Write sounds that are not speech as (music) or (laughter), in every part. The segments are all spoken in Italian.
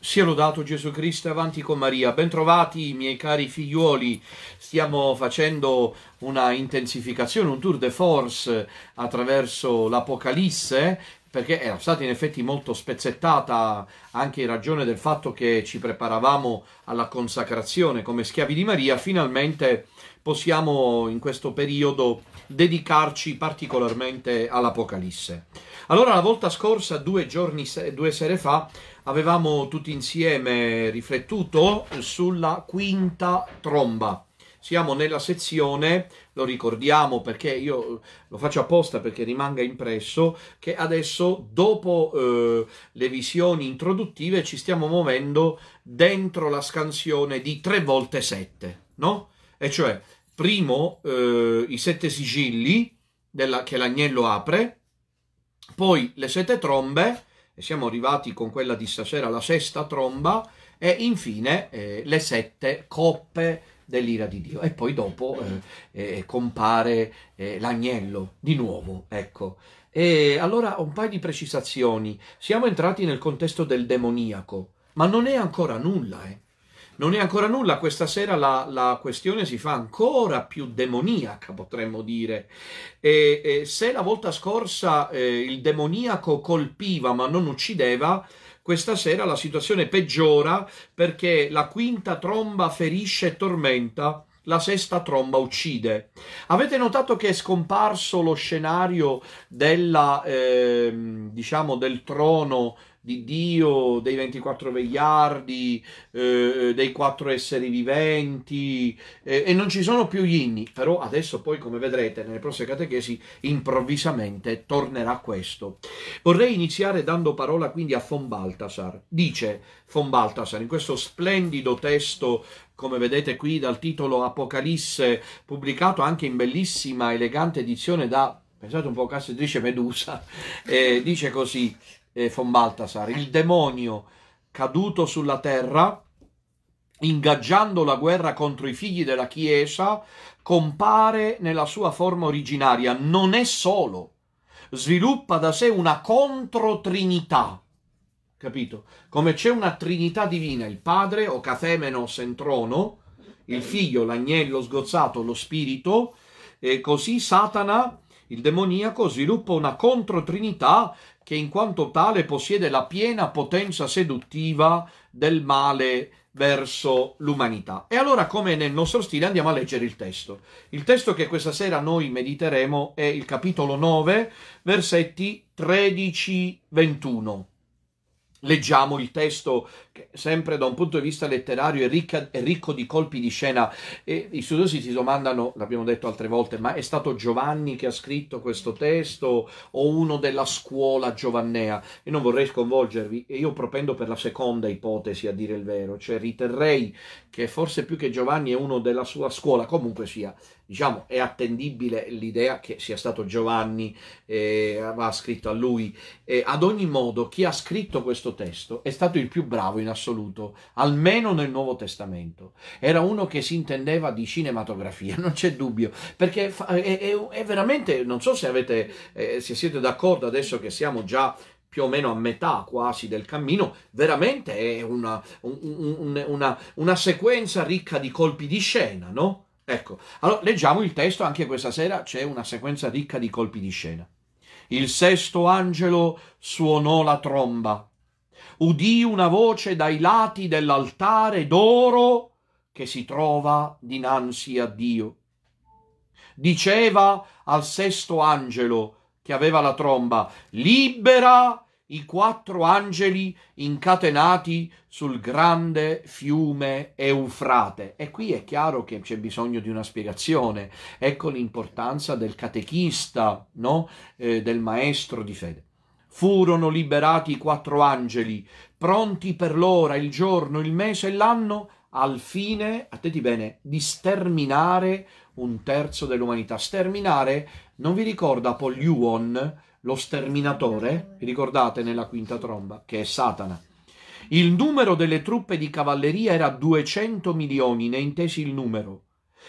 Sia lodato Gesù Cristo, avanti con Maria. Bentrovati miei cari figliuoli, stiamo facendo una intensificazione, un tour de force attraverso l'Apocalisse perché era stata in effetti molto spezzettata anche in ragione del fatto che ci preparavamo alla consacrazione come schiavi di Maria, finalmente possiamo in questo periodo dedicarci particolarmente all'Apocalisse. Allora la volta scorsa, due giorni, due sere fa, avevamo tutti insieme riflettuto sulla quinta tromba siamo nella sezione, lo ricordiamo perché io lo faccio apposta perché rimanga impresso, che adesso dopo eh, le visioni introduttive ci stiamo muovendo dentro la scansione di 3 volte 7, no? E cioè, primo eh, i sette sigilli della, che l'agnello apre, poi le sette trombe, e siamo arrivati con quella di stasera, la sesta tromba, e infine eh, le sette coppe dell'ira di Dio. E poi dopo mm. eh, eh, compare eh, l'agnello di nuovo, ecco. E allora un paio di precisazioni. Siamo entrati nel contesto del demoniaco, ma non è ancora nulla, eh. Non è ancora nulla, questa sera la, la, questione si fa ancora più demoniaca, potremmo dire. E, e se la volta scorsa eh, il demoniaco colpiva ma non uccideva, questa sera la situazione peggiora perché la quinta tromba ferisce e tormenta la sesta tromba uccide. Avete notato che è scomparso lo scenario della, eh, diciamo, del trono di Dio, dei 24 vegliardi, eh, eh, dei quattro esseri viventi eh, e non ci sono più gli inni, però adesso poi come vedrete nelle prossime catechesi improvvisamente tornerà questo. Vorrei iniziare dando parola quindi a Von Baltasar. Dice Von Baltasar in questo splendido testo come vedete qui dal titolo Apocalisse, pubblicato anche in bellissima, elegante edizione da, pensate un po', casa editrice Medusa, (laughs) eh, dice così, eh, von Baltasar, il demonio caduto sulla terra, ingaggiando la guerra contro i figli della Chiesa, compare nella sua forma originaria, non è solo, sviluppa da sé una controtrinità. Capito? Come c'è una trinità divina, il padre o cafemenos en trono, il figlio, l'agnello sgozzato, lo spirito, e così Satana, il demoniaco, sviluppa una controtrinità che in quanto tale possiede la piena potenza seduttiva del male verso l'umanità. E allora, come nel nostro stile, andiamo a leggere il testo. Il testo che questa sera noi mediteremo è il capitolo 9, versetti 13-21. Leggiamo il testo sempre da un punto di vista letterario è, ricca, è ricco di colpi di scena e i studiosi si domandano, l'abbiamo detto altre volte, ma è stato Giovanni che ha scritto questo testo o uno della scuola giovannea? E non vorrei sconvolgervi e io propendo per la seconda ipotesi a dire il vero, cioè riterrei che forse più che Giovanni è uno della sua scuola, comunque sia, diciamo, è attendibile l'idea che sia stato Giovanni, eh, aveva scritto a lui. Eh, ad ogni modo, chi ha scritto questo testo è stato il più bravo in in assoluto, almeno nel Nuovo Testamento. Era uno che si intendeva di cinematografia, (laughs) non c'è dubbio, perché è, è, è veramente, non so se, avete, eh, se siete d'accordo adesso che siamo già più o meno a metà quasi del cammino, veramente è una, un, un, una, una sequenza ricca di colpi di scena, no? Ecco, allora leggiamo il testo, anche questa sera c'è una sequenza ricca di colpi di scena. Il sesto angelo suonò la tromba udì una voce dai lati dell'altare d'oro che si trova dinanzi a Dio. Diceva al sesto angelo che aveva la tromba, libera i quattro angeli incatenati sul grande fiume Eufrate. E qui è chiaro che c'è bisogno di una spiegazione. Ecco l'importanza del catechista, no? eh, del maestro di fede. Furono liberati i quattro angeli, pronti per l'ora, il giorno, il mese e l'anno, al fine, attenti bene, di sterminare un terzo dell'umanità. Sterminare non vi ricorda Poliuon, lo sterminatore? Vi ricordate nella quinta tromba? Che è Satana. Il numero delle truppe di cavalleria era 200 milioni, ne intesi il numero.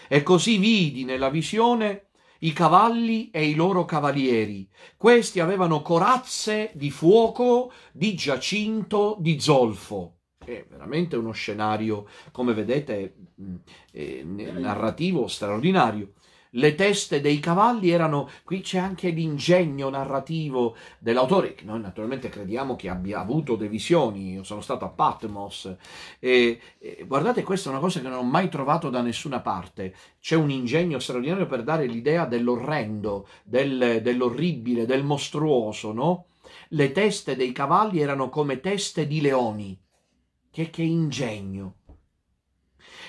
E così vidi nella visione i cavalli e i loro cavalieri. Questi avevano corazze di fuoco, di giacinto, di zolfo. È veramente uno scenario, come vedete, mm, eh, narrativo straordinario le teste dei cavalli erano, qui c'è anche l'ingegno narrativo dell'autore, che noi naturalmente crediamo che abbia avuto delle visioni, io sono stato a Patmos, e, e, guardate questa è una cosa che non ho mai trovato da nessuna parte, c'è un ingegno straordinario per dare l'idea dell'orrendo, del, dell'orribile, del mostruoso, no? Le teste dei cavalli erano come teste di leoni, che, che ingegno!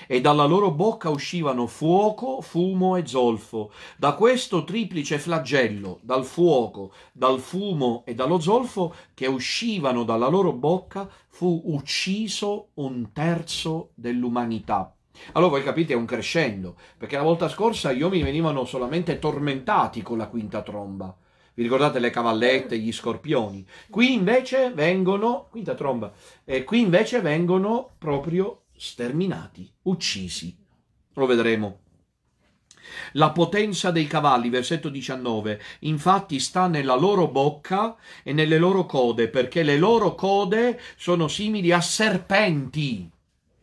e dalla loro bocca uscivano fuoco, fumo e zolfo. Da questo triplice flagello, dal fuoco, dal fumo e dallo zolfo che uscivano dalla loro bocca, fu ucciso un terzo dell'umanità. Allora voi capite è un crescendo, perché la volta scorsa gli uomini venivano solamente tormentati con la quinta tromba. Vi ricordate le cavallette, gli scorpioni? Qui invece vengono, quinta tromba, eh, qui invece vengono proprio sterminati, uccisi. Lo vedremo. La potenza dei cavalli, versetto 19, infatti sta nella loro bocca e nelle loro code, perché le loro code sono simili a serpenti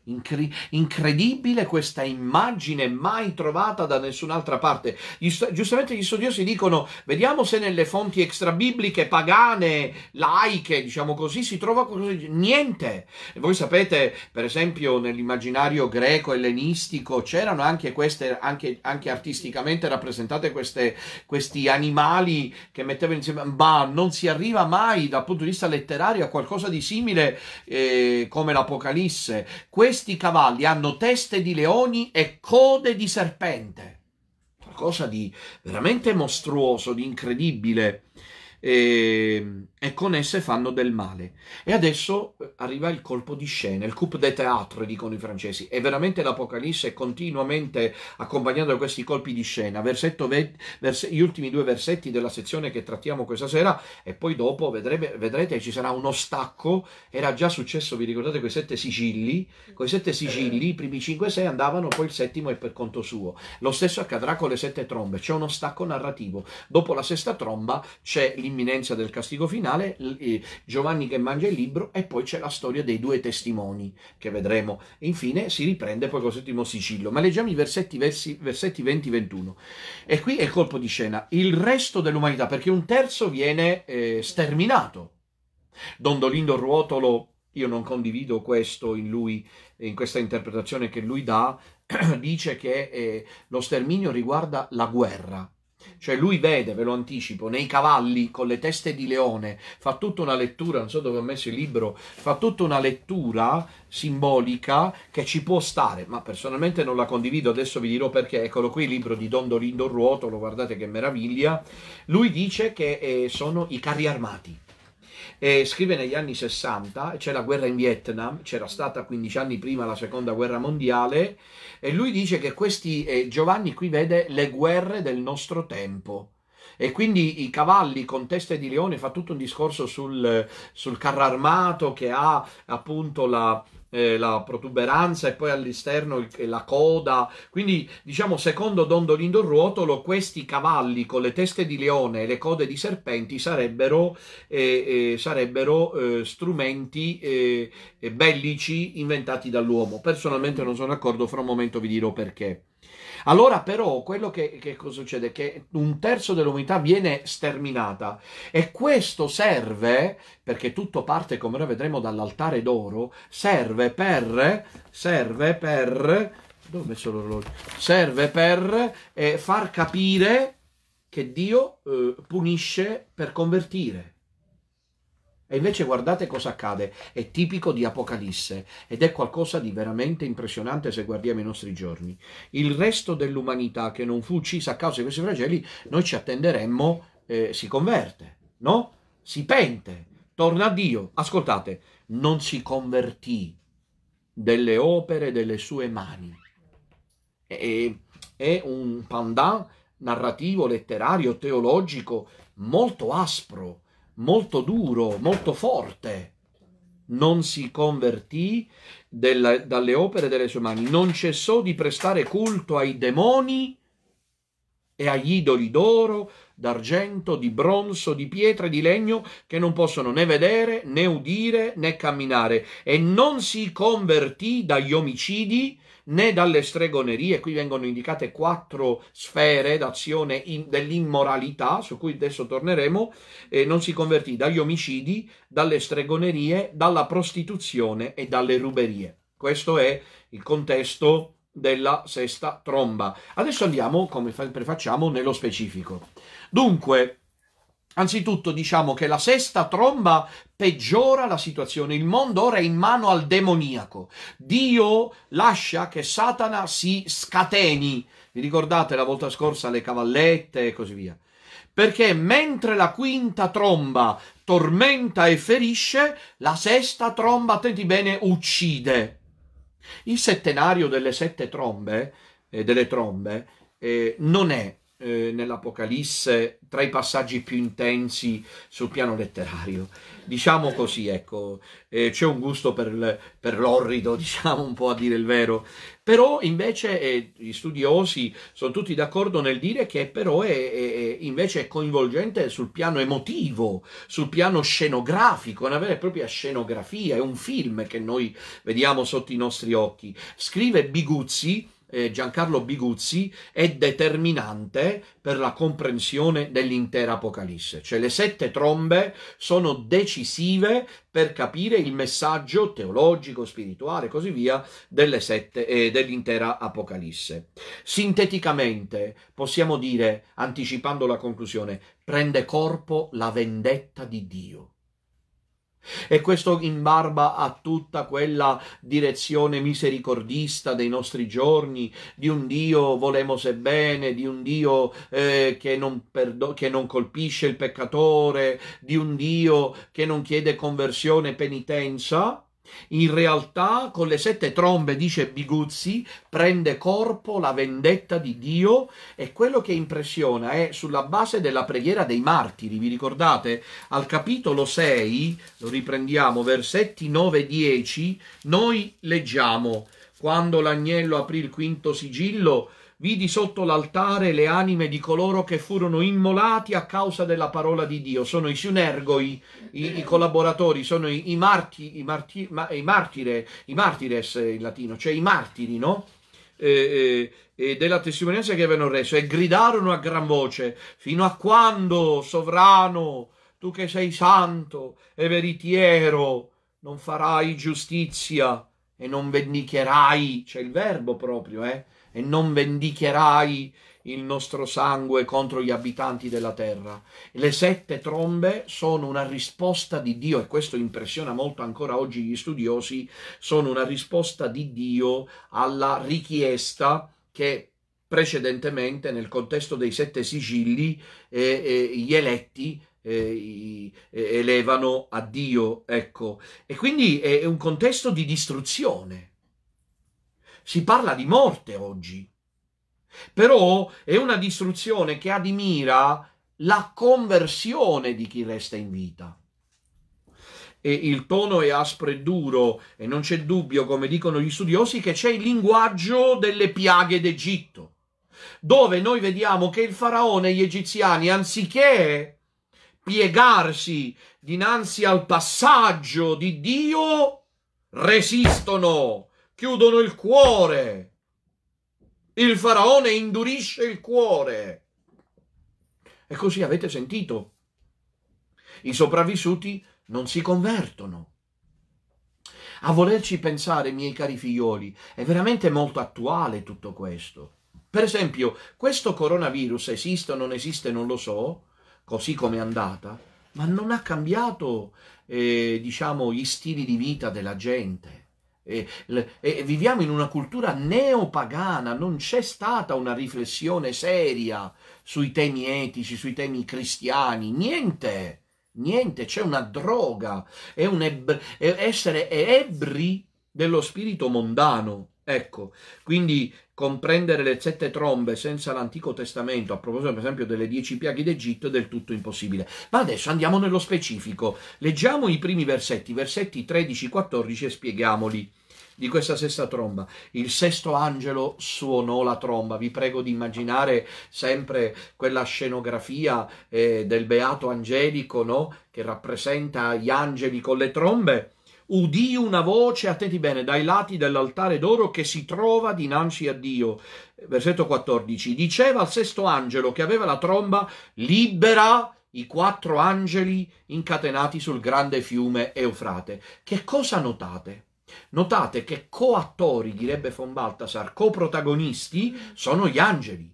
Incre- incredibile questa immagine mai trovata da nessun'altra parte. Gli st- giustamente gli studiosi dicono, vediamo se nelle fonti extrabibliche, pagane, laiche, diciamo così, si trova qualcosa Niente! E voi sapete, per esempio, nell'immaginario greco, ellenistico, c'erano anche queste, anche, anche artisticamente rappresentate queste, questi animali che mettevano insieme, ma non si arriva mai dal punto di vista letterario a qualcosa di simile eh, come l'Apocalisse. Questo questi cavalli hanno teste di leoni e code di serpente. Qualcosa di veramente mostruoso, di incredibile e, ehm, e, con esse fanno del male. E adesso eh, arriva il colpo di scena, il coup de théâtre, dicono i francesi. È veramente l'Apocalisse è continuamente accompagnato da questi colpi di scena. Ve, verse, gli ultimi due versetti della sezione che trattiamo questa sera e poi dopo vedrete, vedrete ci sarà uno stacco. Era già successo, vi ricordate, quei sette sigilli? Coi sette sigilli, i primi 5 e 6 andavano, poi il settimo è per conto suo. Lo stesso accadrà con le sette trombe. C'è uno stacco narrativo. Dopo la sesta tromba c'è l'inizio l'imminenza del castigo finale, eh, Giovanni che mangia il libro e poi c'è la storia dei due testimoni che vedremo. E infine si riprende poi col settimo sigillo. Ma leggiamo i versetti, versi, versetti 20-21. E qui è il colpo di scena. Il resto dell'umanità, perché un terzo viene eh, sterminato. Dondolindo Ruotolo, io non condivido questo in lui, in questa interpretazione che lui dà, (clears throat) dice che eh, lo sterminio riguarda la guerra cioè lui vede, ve lo anticipo, nei cavalli con le teste di leone, fa tutta una lettura, non so dove ho messo il libro, fa tutta una lettura simbolica che ci può stare, ma personalmente non la condivido, adesso vi dirò perché, eccolo qui il libro di Don Dorindo Ruotolo, guardate che meraviglia, lui dice che eh, sono i carri armati e scrive negli anni 60, c'è la guerra in Vietnam, c'era stata 15 anni prima la seconda guerra mondiale, e lui dice che questi, eh, Giovanni qui vede le guerre del nostro tempo e quindi i cavalli con teste di leone fa tutto un discorso sul, sul carro armato che ha appunto la, eh, la protuberanza e poi all'esterno la coda. Quindi, diciamo, secondo Dondolindo Ruotolo, questi cavalli con le teste di leone e le code di serpenti sarebbero, eh, eh, sarebbero eh, strumenti eh, eh, bellici inventati dall'uomo. Personalmente non sono d'accordo, fra un momento vi dirò perché. Allora però quello che, che succede è che un terzo dell'umanità viene sterminata e questo serve, perché tutto parte come noi vedremo dall'altare d'oro, serve per, serve per, dove ho messo l'orologio? Serve per eh, far capire che Dio eh, punisce per convertire. E invece guardate cosa accade, è tipico di Apocalisse ed è qualcosa di veramente impressionante se guardiamo i nostri giorni. Il resto dell'umanità che non fu uccisa a causa di questi flaggelli, noi ci attenderemmo eh, si converte, no? Si pente, torna a Dio. Ascoltate, non si convertì delle opere delle sue mani. E, è un pandan narrativo, letterario, teologico molto aspro molto duro, molto forte. Non si convertì della, dalle opere delle sue mani, non cessò di prestare culto ai demoni e agli idoli d'oro, d'argento, di bronzo, di pietra e di legno che non possono né vedere, né udire, né camminare, e non si convertì dagli omicidi, né dalle stregonerie, qui vengono indicate quattro sfere d'azione in, dell'immoralità, su cui adesso torneremo, eh, non si convertì dagli omicidi, dalle stregonerie, dalla prostituzione e dalle ruberie. Questo è il contesto della sesta tromba. Adesso andiamo, come prefacciamo, nello specifico. Dunque, Anzitutto diciamo che la sesta tromba peggiora la situazione, il mondo ora è in mano al demoniaco, Dio lascia che Satana si scateni, vi ricordate la volta scorsa le cavallette e così via, perché mentre la quinta tromba tormenta e ferisce, la sesta tromba, attenti bene, uccide. Il settenario delle sette trombe, eh, delle trombe, eh, non è eh, nell'Apocalisse tra i passaggi più intensi sul piano letterario. Diciamo così, ecco, eh, c'è un gusto per, per, l'orrido, (laughs) diciamo un po' a dire il vero, però invece eh, gli studiosi sono tutti d'accordo nel dire che però è, è, invece è coinvolgente sul piano emotivo, sul piano scenografico, una vera e propria scenografia, è un film che noi vediamo sotto i nostri occhi. Scrive Biguzzi, eh, Giancarlo Biguzzi è determinante per la comprensione dell'intera Apocalisse. Cioè le sette trombe sono decisive per capire il messaggio teologico, spirituale e così via sette, eh, dell'intera Apocalisse. Sinteticamente possiamo dire, anticipando la conclusione, prende corpo la vendetta di Dio e questo in barba a tutta quella direzione misericordista dei nostri giorni, di un Dio volemose bene, di un Dio eh, che, non perdo- che non colpisce il peccatore, di un Dio che non chiede conversione e penitenza, in realtà, con le sette trombe, dice Biguzzi, prende corpo la vendetta di Dio e quello che impressiona è sulla base della preghiera dei martiri. Vi ricordate? Al capitolo 6, lo riprendiamo, versetti 9 e 10, noi leggiamo, quando l'agnello aprì il quinto sigillo, vidi sotto l'altare le anime di coloro che furono immolati a causa della parola di Dio. Sono i synergoi, i, i collaboratori, sono i, i, marti, i, marti, ma, i martire, i martires in latino, cioè i martiri, no? e, eh, della testimonianza che avevano reso e gridarono a gran voce fino a quando, sovrano, tu che sei santo e veritiero, non farai giustizia e non vendicherai, c'è il verbo proprio, eh? e non vendicherai il nostro sangue contro gli abitanti della terra. Le sette trombe sono una risposta di Dio, e questo impressiona molto ancora oggi gli studiosi, sono una risposta di Dio alla richiesta che precedentemente nel contesto dei sette sigilli eh, eh, gli eletti eh, eh elevano a Dio. Ecco. E quindi è un contesto di distruzione si parla di morte oggi. Però è una distruzione che ha di mira la conversione di chi resta in vita. E il tono è aspro e duro e non c'è dubbio, come dicono gli studiosi, che c'è il linguaggio delle piaghe d'Egitto, dove noi vediamo che il faraone e gli egiziani, anziché piegarsi dinanzi al passaggio di Dio, resistono chiudono il cuore. Il faraone indurisce il cuore. E così avete sentito. I sopravvissuti non si convertono. A volerci pensare, miei cari figlioli, è veramente molto attuale tutto questo. Per esempio, questo coronavirus esiste o non esiste, non lo so, così come è andata, ma non ha cambiato, eh, diciamo, gli stili di vita della gente e, e viviamo in una cultura neopagana, non c'è stata una riflessione seria sui temi etici, sui temi cristiani, niente, niente, c'è una droga, è un eb- essere ebri dello spirito mondano. Ecco, quindi comprendere le sette trombe senza l'Antico Testamento, a proposito per esempio delle dieci piaghe d'Egitto, è del tutto impossibile. Ma adesso andiamo nello specifico, leggiamo i primi versetti, versetti 13-14 e spieghiamoli di questa sesta tromba. Il sesto angelo suonò la tromba. Vi prego di immaginare sempre quella scenografia eh, del beato angelico, no? Che rappresenta gli angeli con le trombe udì una voce, attenti bene, dai lati dell'altare d'oro che si trova dinanzi a Dio. Versetto 14. Diceva al sesto angelo che aveva la tromba, libera i quattro angeli incatenati sul grande fiume Eufrate. Che cosa notate? Notate che coattori, direbbe von Baltasar, coprotagonisti sono gli angeli.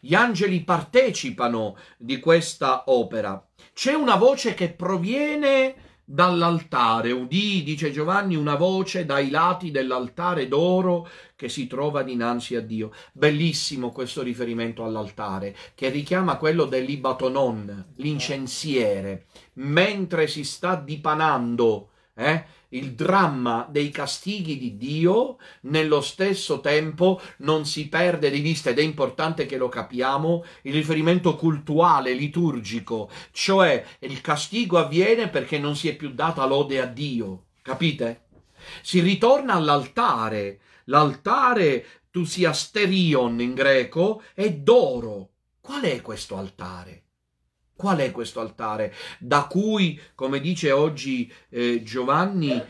Gli angeli partecipano di questa opera. C'è una voce che proviene dall'altare. Udì, dice Giovanni, una voce dai lati dell'altare d'oro che si trova dinanzi a Dio. Bellissimo questo riferimento all'altare, che richiama quello dell'ibatonon, l'incensiere, mentre si sta dipanando. Eh? il dramma dei castighi di Dio, nello stesso tempo non si perde di vista, ed è importante che lo capiamo, il riferimento cultuale, liturgico, cioè il castigo avviene perché non si è più data lode a Dio, capite? Si ritorna all'altare, l'altare tu sia sterion in greco è d'oro. Qual è questo altare? Qual è questo altare da cui, come dice oggi eh, Giovanni, eh,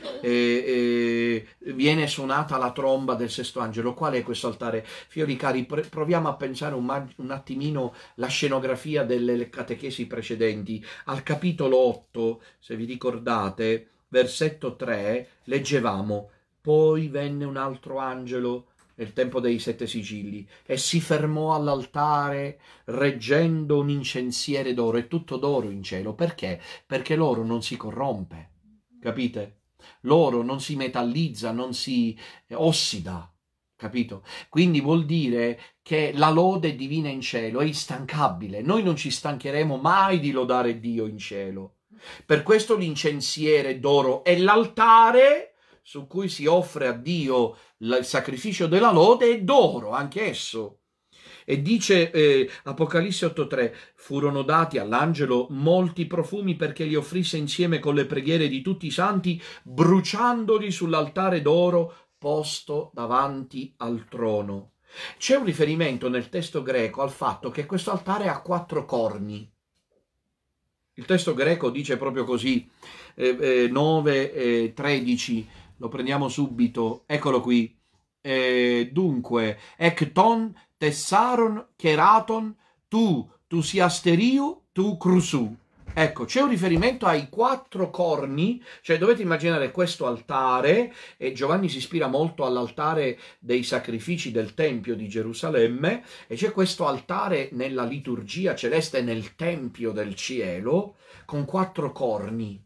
eh, viene suonata la tromba del sesto angelo? Qual è questo altare? Fiori cari, pr- proviamo a pensare un, un attimino la scenografia delle catechesi precedenti. Al capitolo 8, se vi ricordate, versetto 3, leggevamo: Poi venne un altro angelo nel tempo dei sette sigilli, e si fermò all'altare reggendo un incensiere d'oro, è tutto d'oro in cielo. Perché? Perché l'oro non si corrompe, capite? L'oro non si metallizza, non si eh, ossida, capito? Quindi vuol dire che la lode divina in cielo è instancabile. Noi non ci stancheremo mai di lodare Dio in cielo. Per questo l'incensiere d'oro e l'altare su cui si offre a Dio il sacrificio della lode è d'oro, anche esso. E dice eh, Apocalisse 8:3, furono dati all'angelo molti profumi perché li offrisse insieme con le preghiere di tutti i santi, bruciandoli sull'altare d'oro posto davanti al trono. C'è un riferimento nel testo greco al fatto che questo altare ha quattro corni. Il testo greco dice proprio così, eh, 9, eh, 13, lo prendiamo subito, eccolo qui. Eh, dunque, ecton tessaron cheraton tu tu siasteriu tu crusu. Ecco, c'è un riferimento ai quattro corni, cioè dovete immaginare questo altare, e Giovanni si ispira molto all'altare dei sacrifici del Tempio di Gerusalemme, e c'è questo altare nella liturgia celeste nel Tempio del cielo, con quattro corni.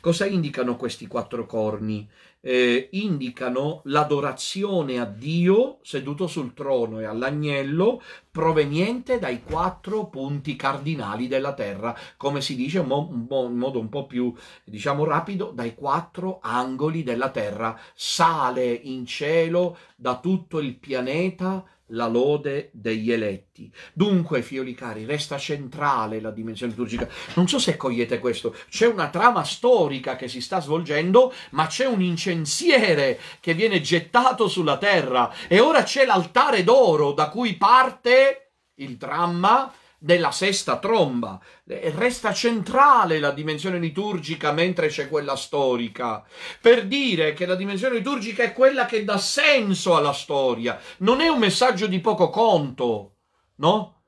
Cosa indicano questi quattro corni? eh, indicano l'adorazione a Dio seduto sul trono e all'agnello proveniente dai quattro punti cardinali della terra, come si dice in modo un po' più diciamo rapido, dai quattro angoli della terra. Sale in cielo da tutto il pianeta la lode degli eletti. Dunque, figlioli cari, resta centrale la dimensione liturgica. Non so se cogliete questo. C'è una trama storica che si sta svolgendo, ma c'è un incensiere che viene gettato sulla terra e ora c'è l'altare d'oro da cui parte il dramma della sesta tromba. Eh, resta centrale la dimensione liturgica mentre c'è quella storica, per dire che la dimensione liturgica è quella che dà senso alla storia, non è un messaggio di poco conto, no?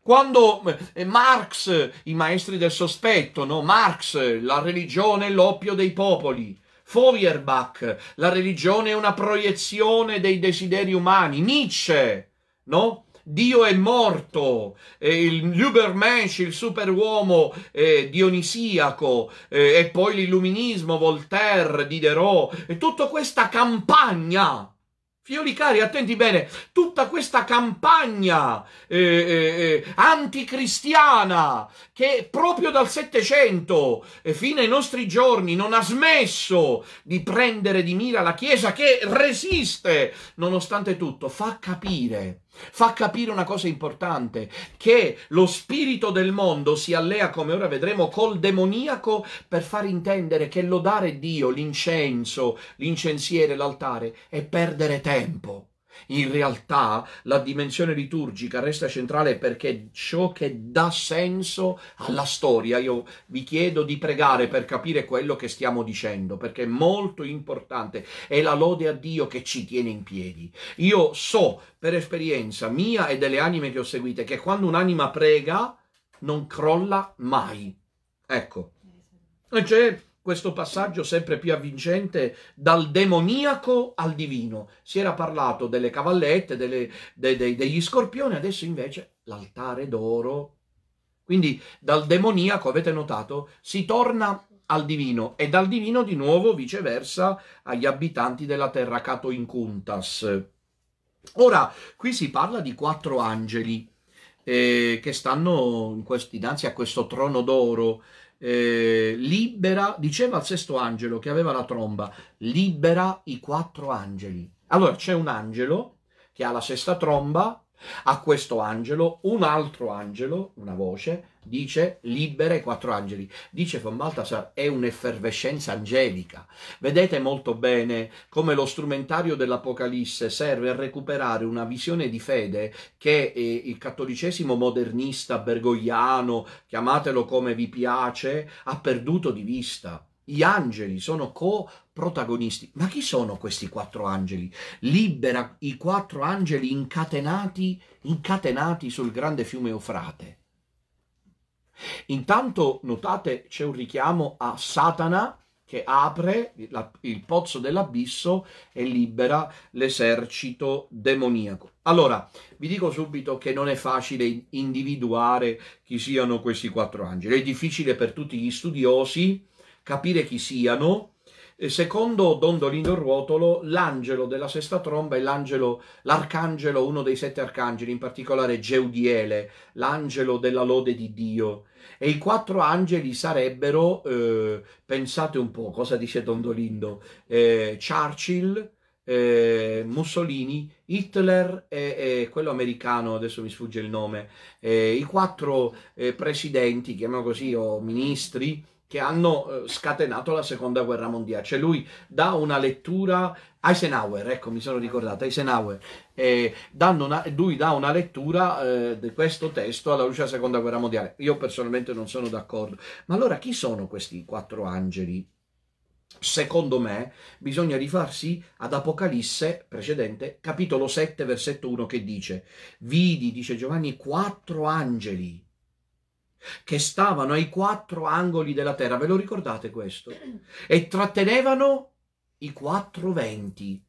Quando eh, eh, Marx, i maestri del sospetto, no? Marx, la religione è l'oppio dei popoli. Feuerbach, la religione è una proiezione dei desideri umani. Nietzsche, no? Dio è morto, eh, il Übermensch, il superuomo eh, dionisiaco, eh, e poi l'illuminismo, Voltaire, Diderot, e tutta questa campagna Figlioli cari, attenti bene, tutta questa campagna eh, eh, eh anticristiana che proprio dal Settecento eh, fino ai nostri giorni non ha smesso di prendere di mira la Chiesa che resiste nonostante tutto, fa capire Fa capire una cosa importante, che lo spirito del mondo si allea, come ora vedremo, col demoniaco per far intendere che lodare Dio, l'incenso, l'incensiere, l'altare è perdere tempo tempo. In realtà la dimensione liturgica resta centrale perché ciò che dà senso alla storia, io vi chiedo di pregare per capire quello che stiamo dicendo, perché è molto importante, è la lode a Dio che ci tiene in piedi. Io so per esperienza mia e delle anime che ho seguite che quando un'anima prega non crolla mai. Ecco. Eh, cioè, questo passaggio sempre più avvincente dal demoniaco al divino. Si era parlato delle cavallette, delle, de, de, degli scorpioni, adesso invece l'altare d'oro. Quindi dal demoniaco, avete notato, si torna al divino e dal divino di nuovo viceversa agli abitanti della terra Cato Incuntas. Ora, qui si parla di quattro angeli eh, che stanno questi, dinanzi a questo trono d'oro eh, libera, diceva al sesto angelo che aveva la tromba, libera i quattro angeli. Allora c'è un angelo che ha la sesta tromba, a questo angelo un altro angelo, una voce, dice libera i quattro angeli, dice von Baltasar è un'effervescenza angelica. Vedete molto bene come lo strumentario dell'Apocalisse serve a recuperare una visione di fede che eh, il cattolicesimo modernista bergogliano, chiamatelo come vi piace, ha perduto di vista. Gli angeli sono co-protagonisti. Ma chi sono questi quattro angeli? Libera i quattro angeli incatenati, incatenati sul grande fiume Eufrate Intanto, notate, c'è un richiamo a Satana che apre il pozzo dell'abisso e libera l'esercito demoniaco. Allora, vi dico subito che non è facile individuare chi siano questi quattro angeli, è difficile per tutti gli studiosi capire chi siano, secondo Dondolino Ruotolo, l'angelo della sesta tromba è l'arcangelo, uno dei sette arcangeli, in particolare Geudiele, l'angelo della lode di Dio. E i quattro angeli sarebbero, eh, pensate un po', cosa dice Dondolino, eh, Churchill, eh, Mussolini, Hitler e, e, quello americano, adesso mi sfugge il nome, eh, i quattro eh, presidenti, chiamiamo così, o ministri, che hanno eh, scatenato la seconda guerra mondiale. Cioè lui dà una lettura, Eisenhower, ecco mi sono ricordato, Eisenhower, eh, una, lui dà una lettura eh, di questo testo alla luce della seconda guerra mondiale. Io personalmente non sono d'accordo. Ma allora chi sono questi quattro angeli? Secondo me bisogna rifarsi ad Apocalisse precedente, capitolo 7, versetto 1 che dice, vidi, dice Giovanni, quattro angeli che stavano ai quattro angoli della terra, ve lo ricordate questo? E trattenevano i quattro venti,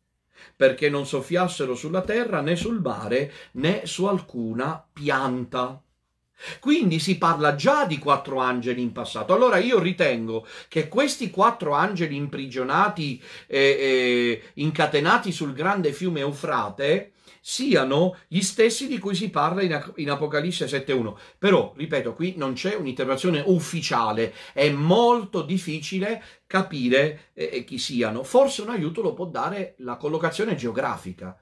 perché non soffiassero sulla terra né sul mare né su alcuna pianta. Quindi si parla già di quattro angeli in passato. Allora io ritengo che questi quattro angeli imprigionati, eh, eh, incatenati sul grande fiume Eufrate, siano gli stessi di cui si parla in, in Apocalisse 7.1. Però, ripeto, qui non c'è un'interpretazione ufficiale, è molto difficile capire eh, eh, chi siano. Forse un aiuto lo può dare la collocazione geografica.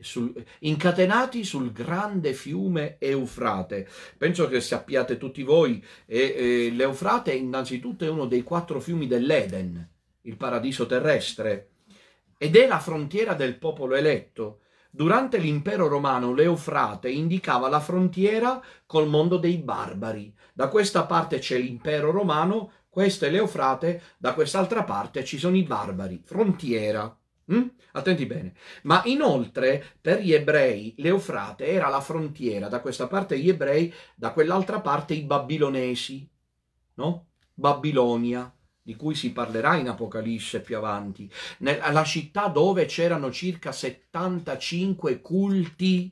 Sul, incatenati sul grande fiume Eufrate. Penso che sappiate tutti voi, eh, eh, l'Eufrate innanzitutto è uno dei quattro fiumi dell'Eden, il paradiso terrestre, ed è la frontiera del popolo eletto. Durante l'impero romano l'Eufrate indicava la frontiera col mondo dei barbari. Da questa parte c'è l'impero romano, questo è l'Eufrate, da quest'altra parte ci sono i barbari. Frontiera. Mm? Attenti bene. Ma inoltre per gli ebrei l'Eufrate era la frontiera, da questa parte gli ebrei, da quell'altra parte i babilonesi. No? Babilonia di cui si parlerà in Apocalisse più avanti, la città dove c'erano circa 75 culti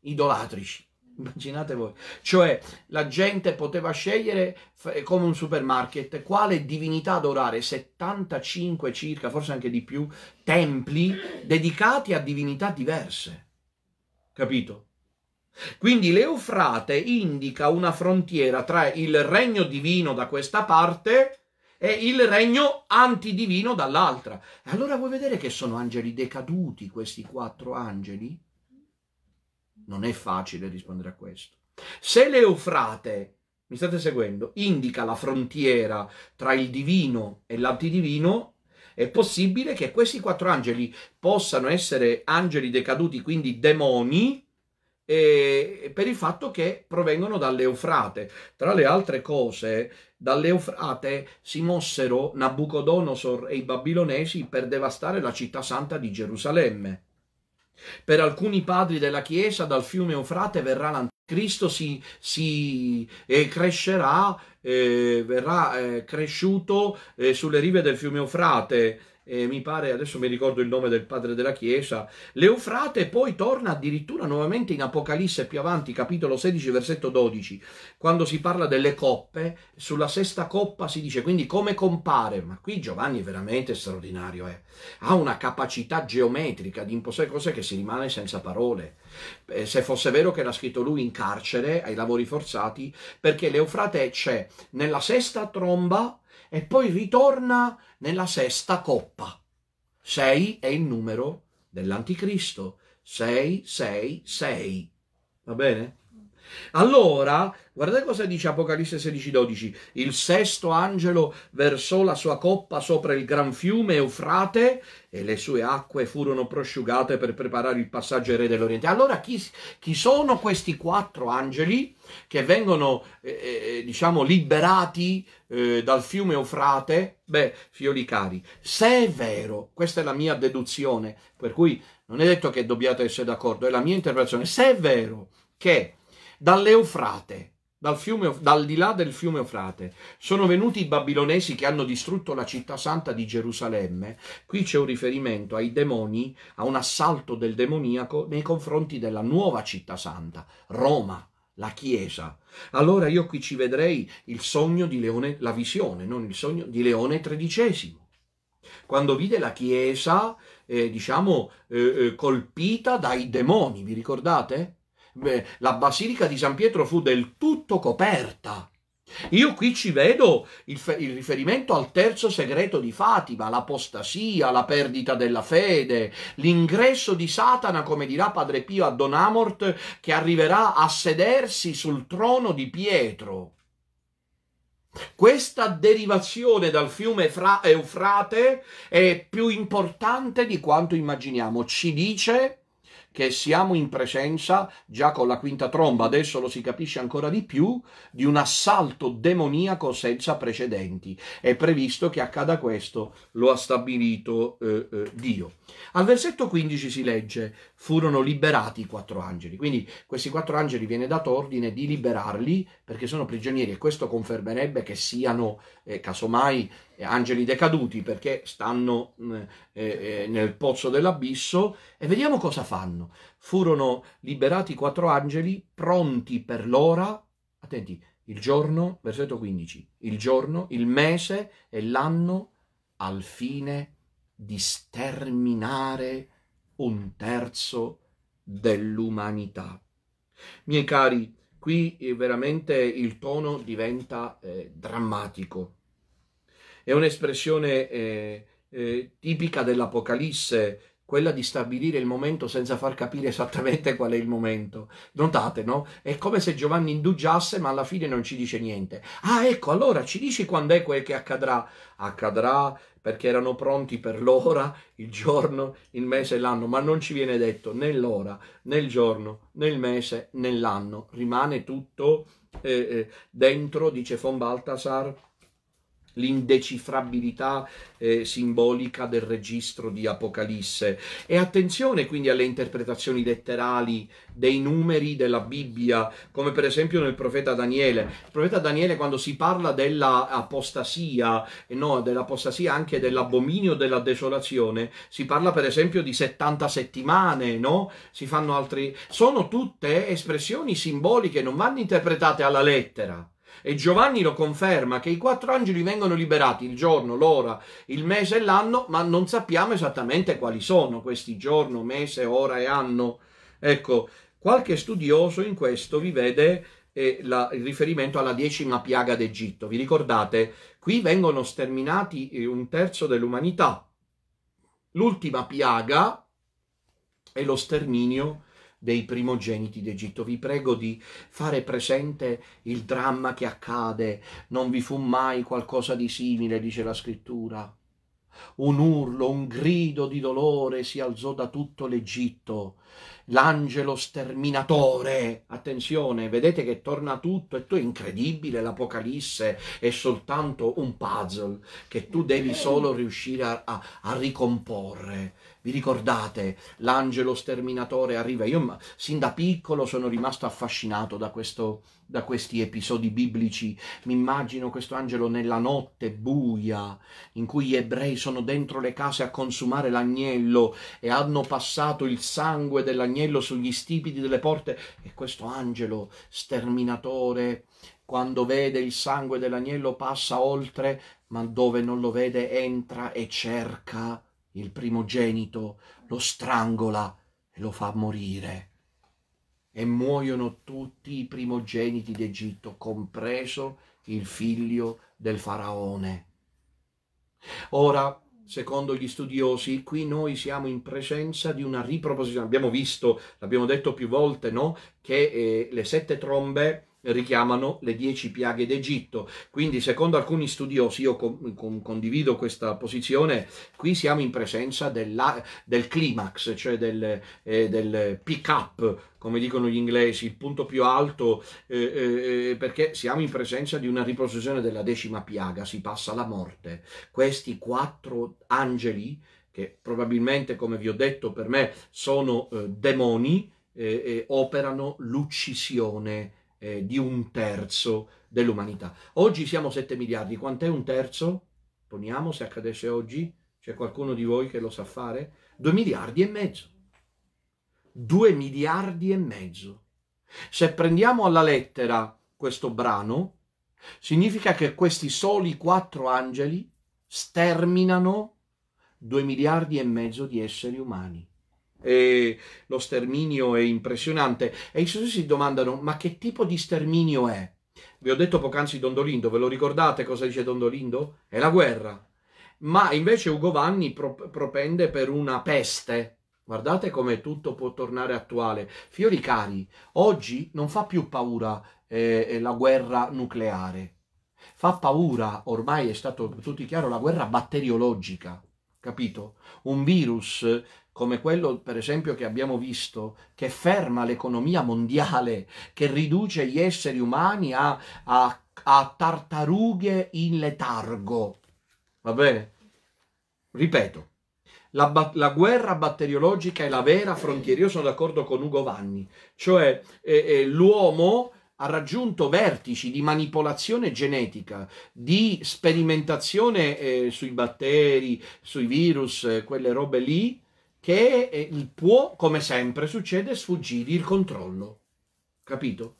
idolatrici. Immaginate voi, cioè la gente poteva scegliere come un supermarket quale divinità adorare, 75 circa, forse anche di più, templi dedicati a divinità diverse. Capito? Quindi l'Eufrate indica una frontiera tra il regno divino da questa parte e il regno antidivino dall'altra. E allora vuoi vedere che sono angeli decaduti questi quattro angeli? Non è facile rispondere a questo. Se l'Eufrate, mi state seguendo, indica la frontiera tra il divino e l'antidivino, è possibile che questi quattro angeli possano essere angeli decaduti, quindi demoni, e per il fatto che provengono dall'Eufrate. Tra le altre cose, dall'Eufrate si mossero Nabucodonosor e i babilonesi per devastare la città santa di Gerusalemme. Per alcuni padri della Chiesa dal fiume Eufrate verrà l'Anticristo, si, si eh, crescerà, eh, verrà eh, cresciuto eh, sulle rive del fiume Eufrate eh, mi pare, adesso mi ricordo il nome del padre della Chiesa, l'Eufrate poi torna addirittura nuovamente in Apocalisse più avanti, capitolo 16, versetto 12, quando si parla delle coppe, sulla sesta coppa si dice quindi come compare, ma qui Giovanni è veramente straordinario, eh. ha una capacità geometrica di imposare cose che si rimane senza parole. Eh, se fosse vero che era scritto lui in carcere, ai lavori forzati, perché l'Eufrate c'è nella sesta tromba e poi ritorna nella sesta coppa. 6 è il numero dell'anticristo. 6, 6, 6. Va bene? Allora, guardate cosa dice Apocalisse 16:12. Il sesto angelo versò la sua coppa sopra il gran fiume Eufrate e le sue acque furono prosciugate per preparare il passaggio ai re dell'Oriente. Allora chi, chi sono questi quattro angeli che vengono, eh, eh diciamo, liberati eh, dal fiume Eufrate? Beh, fiori cari, se è vero, questa è la mia deduzione, per cui non è detto che dobbiate essere d'accordo, è la mia interpretazione, se è vero che dall'Eufrate, dal, fiume, dal di là del fiume Eufrate. Sono venuti i babilonesi che hanno distrutto la città santa di Gerusalemme. Qui c'è un riferimento ai demoni, a un assalto del demoniaco nei confronti della nuova città santa, Roma, la Chiesa. Allora io qui ci vedrei il sogno di Leone, la visione, non il sogno di Leone XIII. Quando vide la Chiesa, eh, diciamo, eh, eh colpita dai demoni, vi ricordate? la basilica di San Pietro fu del tutto coperta. Io qui ci vedo il, il, riferimento al terzo segreto di Fatima, l'apostasia, la perdita della fede, l'ingresso di Satana, come dirà Padre Pio a Don Amort, che arriverà a sedersi sul trono di Pietro. Questa derivazione dal fiume Fra- Eufrate è più importante di quanto immaginiamo, ci dice che siamo in presenza, già con la quinta tromba, adesso lo si capisce ancora di più, di un assalto demoniaco senza precedenti. È previsto che accada questo, lo ha stabilito eh, eh, Dio. Al versetto 15 si legge, furono liberati i quattro angeli, quindi questi quattro angeli viene dato ordine di liberarli perché sono prigionieri e questo confermerebbe che siano, eh, casomai, eh, angeli decaduti perché stanno eh, eh, eh, nel pozzo dell'abisso e vediamo cosa fanno. Furono liberati quattro angeli pronti per l'ora, attenti, il giorno, versetto 15, il giorno, il mese e l'anno al fine di sterminare un terzo dell'umanità. Miei cari, qui eh, veramente il tono diventa eh, drammatico è un'espressione eh, eh, tipica dell'Apocalisse, quella di stabilire il momento senza far capire esattamente qual è il momento. Notate, no? È come se Giovanni indugiasse, ma alla fine non ci dice niente. Ah, ecco, allora ci dici quando è quel che accadrà? Accadrà perché erano pronti per l'ora, il giorno, il mese e l'anno, ma non ci viene detto né l'ora, né il giorno, né il mese, né l'anno. Rimane tutto eh, eh dentro, dice von Baltasar, l'indecifrabilità eh, simbolica del registro di Apocalisse. E attenzione quindi alle interpretazioni letterali dei numeri della Bibbia, come per esempio nel profeta Daniele. Il profeta Daniele quando si parla dell'apostasia, eh, no, dell'apostasia anche dell'abominio della desolazione, si parla per esempio di 70 settimane, no? Si fanno altri... Sono tutte espressioni simboliche, non vanno interpretate alla lettera e Giovanni lo conferma che i quattro angeli vengono liberati il giorno, l'ora, il mese e l'anno, ma non sappiamo esattamente quali sono questi giorno, mese, ora e anno. Ecco, qualche studioso in questo vi vede eh, la, il riferimento alla decima piaga d'Egitto. Vi ricordate? Qui vengono sterminati eh, un terzo dell'umanità. L'ultima piaga è lo sterminio dei primogeniti d'Egitto. Vi prego di fare presente il dramma che accade. Non vi fu mai qualcosa di simile, dice la scrittura. Un urlo, un grido di dolore si alzò da tutto l'Egitto. L'angelo sterminatore, attenzione, vedete che torna tutto, e tu è incredibile, l'Apocalisse è soltanto un puzzle che tu devi solo riuscire a, a, a ricomporre vi ricordate l'angelo sterminatore arriva? Io sin da piccolo sono rimasto affascinato da, questo, da questi episodi biblici. Mi immagino questo angelo nella notte buia in cui gli ebrei sono dentro le case a consumare l'agnello e hanno passato il sangue dell'agnello sugli stipiti delle porte e questo angelo sterminatore quando vede il sangue dell'agnello passa oltre, ma dove non lo vede entra e cerca il primogenito, lo strangola e lo fa morire. E muoiono tutti i primogeniti d'Egitto, compreso il figlio del faraone. Ora, secondo gli studiosi, qui noi siamo in presenza di una riproposizione. Abbiamo visto, l'abbiamo detto più volte, no? che eh, le sette trombe richiamano le dieci piaghe d'Egitto. Quindi, secondo alcuni studiosi, io con, con, condivido questa posizione, qui siamo in presenza della, del climax, cioè del, eh, del pick up come dicono gli inglesi, il punto più alto, eh, eh, eh perché siamo in presenza di una riposizione della decima piaga, si passa alla morte. Questi quattro angeli, che probabilmente, come vi ho detto, per me sono eh, demoni, eh, eh, operano l'uccisione eh, di un terzo dell'umanità. Oggi siamo 7 miliardi, quant'è un terzo? Poniamo se accadesse oggi, c'è qualcuno di voi che lo sa fare? 2 miliardi e mezzo. 2 miliardi e mezzo. Se prendiamo alla lettera questo brano, significa che questi soli quattro angeli sterminano 2 miliardi e mezzo di esseri umani e lo sterminio è impressionante e i suoi si domandano ma che tipo di sterminio è? Vi ho detto poc'anzi Dondolindo, ve lo ricordate cosa dice Dondolindo? È la guerra. Ma invece Ugo Vanni pro- propende per una peste. Guardate come tutto può tornare attuale. Fiori cari, oggi non fa più paura eh, eh la guerra nucleare. Fa paura, ormai è stato tutti chiaro, la guerra batteriologica capito? Un virus come quello per esempio che abbiamo visto, che ferma l'economia mondiale, che riduce gli esseri umani a, a, a tartarughe in letargo. Va bene? Ripeto, la, la, guerra batteriologica è la vera frontiera. Io sono d'accordo con Ugo Vanni, cioè eh, eh, l'uomo ha raggiunto vertici di manipolazione genetica, di sperimentazione eh, sui batteri, sui virus, eh, quelle robe lì, che eh, può, come sempre succede, sfuggire il controllo. Capito?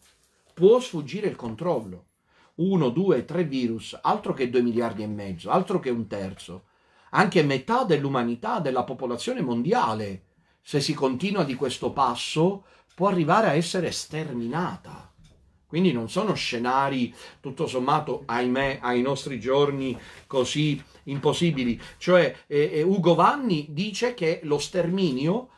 Può sfuggire il controllo. Uno, due, tre virus, altro che due miliardi e mezzo, altro che un terzo. Anche metà dell'umanità, della popolazione mondiale, se si continua di questo passo, può arrivare a essere sterminata. Quindi non sono scenari, tutto sommato, ahimè, ai nostri giorni così impossibili. Cioè, eh, eh, Ugo Vanni dice che lo sterminio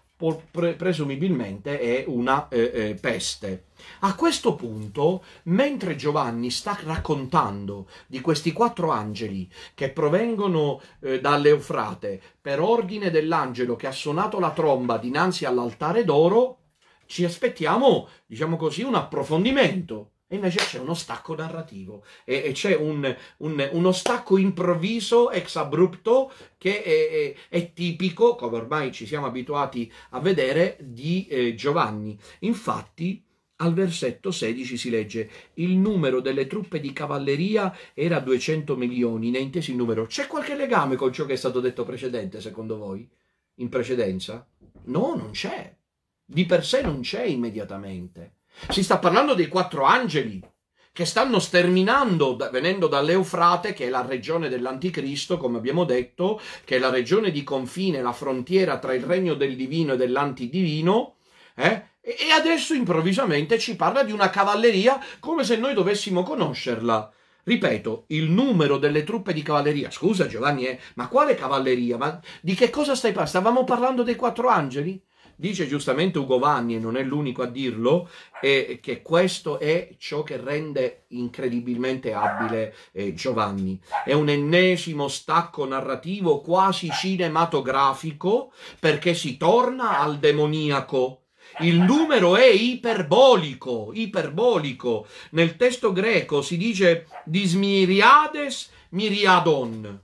presumibilmente è una eh, eh, peste. A questo punto, mentre Giovanni sta raccontando di questi quattro angeli che provengono eh, dall'Eufrate per ordine dell'angelo che ha suonato la tromba dinanzi all'altare d'oro, ci aspettiamo, diciamo così, un approfondimento e invece c'è uno stacco narrativo e, e c'è un, un, uno stacco improvviso, ex abrupto, che è, è, è, tipico, come ormai ci siamo abituati a vedere, di eh, Giovanni. Infatti, al versetto 16 si legge il numero delle truppe di cavalleria era 200 milioni, ne intesi il numero. C'è qualche legame con ciò che è stato detto precedente, secondo voi? In precedenza? No, non c'è. Di per sé non c'è immediatamente. Si sta parlando dei quattro angeli che stanno sterminando, venendo dall'Eufrate, che è la regione dell'anticristo, come abbiamo detto, che è la regione di confine, la frontiera tra il regno del divino e dell'antidivino, eh? e adesso improvvisamente ci parla di una cavalleria come se noi dovessimo conoscerla. Ripeto, il numero delle truppe di cavalleria. Scusa Giovanni, eh, ma quale cavalleria? Ma di che cosa stai parlando? Stavamo parlando dei quattro angeli? Dice giustamente Ugo Vanni, e non è l'unico a dirlo, eh, che questo è ciò che rende incredibilmente abile eh, Giovanni. È un ennesimo stacco narrativo quasi cinematografico perché si torna al demoniaco. Il numero è iperbolico, iperbolico. Nel testo greco si dice dismiriades miriadon.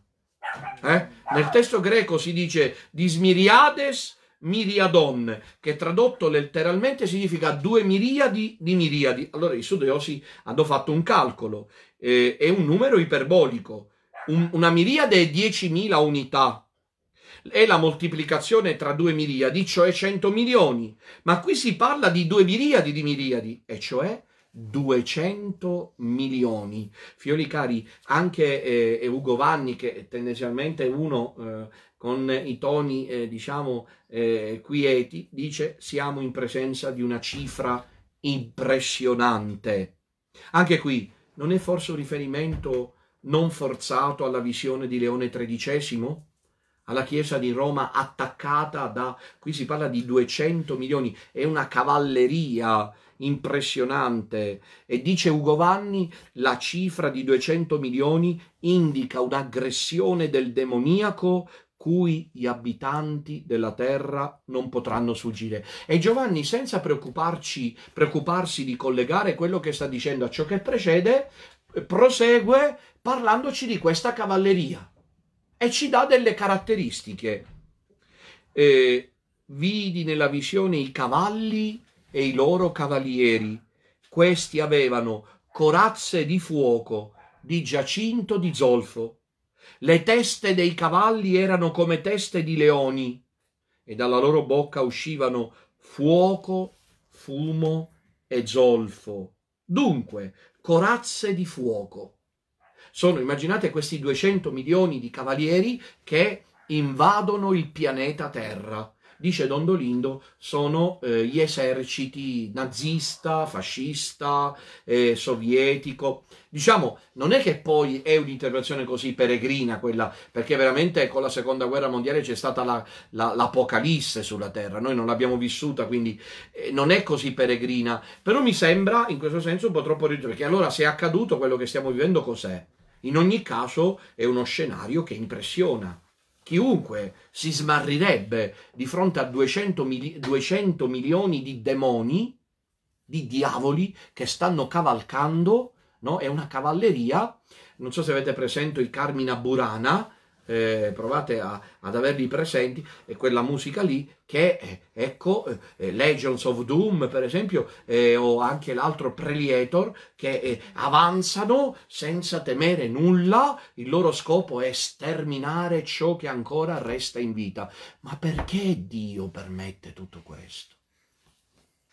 Eh? Nel testo greco si dice dismiriades miriadon miriadon, che tradotto letteralmente significa due miriadi di miriadi. Allora i studiosi hanno fatto un calcolo, eh, è un numero iperbolico, un, una miriade è 10.000 unità, è la moltiplicazione tra due miriadi, cioè 100 milioni, ma qui si parla di due miriadi di miriadi, e cioè 200 milioni. Fiori cari, anche eh, Ugo Vanni, che tendenzialmente è uno eh, con i toni eh, diciamo eh, quieti, dice siamo in presenza di una cifra impressionante. Anche qui non è forse un riferimento non forzato alla visione di Leone XIII? alla chiesa di Roma attaccata da, qui si parla di 200 milioni, è una cavalleria impressionante e dice Ugo Vanni la cifra di 200 milioni indica un'aggressione del demoniaco cui gli abitanti della terra non potranno sfuggire. E Giovanni, senza preoccuparsi di collegare quello che sta dicendo a ciò che precede, prosegue parlandoci di questa cavalleria e ci dà delle caratteristiche. Eh, vidi nella visione i cavalli e i loro cavalieri. Questi avevano corazze di fuoco, di giacinto, di zolfo le teste dei cavalli erano come teste di leoni e dalla loro bocca uscivano fuoco, fumo e zolfo. Dunque, corazze di fuoco. Sono, immaginate, questi 200 milioni di cavalieri che invadono il pianeta Terra dice Dondolindo, sono eh, gli eserciti nazista, fascista, eh, sovietico. Diciamo, non è che poi è un'interpretazione così peregrina quella, perché veramente con la seconda guerra mondiale c'è stata la, la, l'apocalisse sulla Terra, noi non l'abbiamo vissuta, quindi eh, non è così peregrina, però mi sembra in questo senso un po' troppo ridotto, perché allora se è accaduto quello che stiamo vivendo cos'è? In ogni caso è uno scenario che impressiona Chiunque si smarrirebbe di fronte a 200, mili- 200 milioni di demoni, di diavoli che stanno cavalcando, no? è una cavalleria, non so se avete presente il Carmina Burana, eh, provate a, ad averli presenti, è quella musica lì che, eh, ecco, eh, Legends of Doom per esempio, eh, o anche l'altro Preliator, che eh, avanzano senza temere nulla, il loro scopo è sterminare ciò che ancora resta in vita. Ma perché Dio permette tutto questo?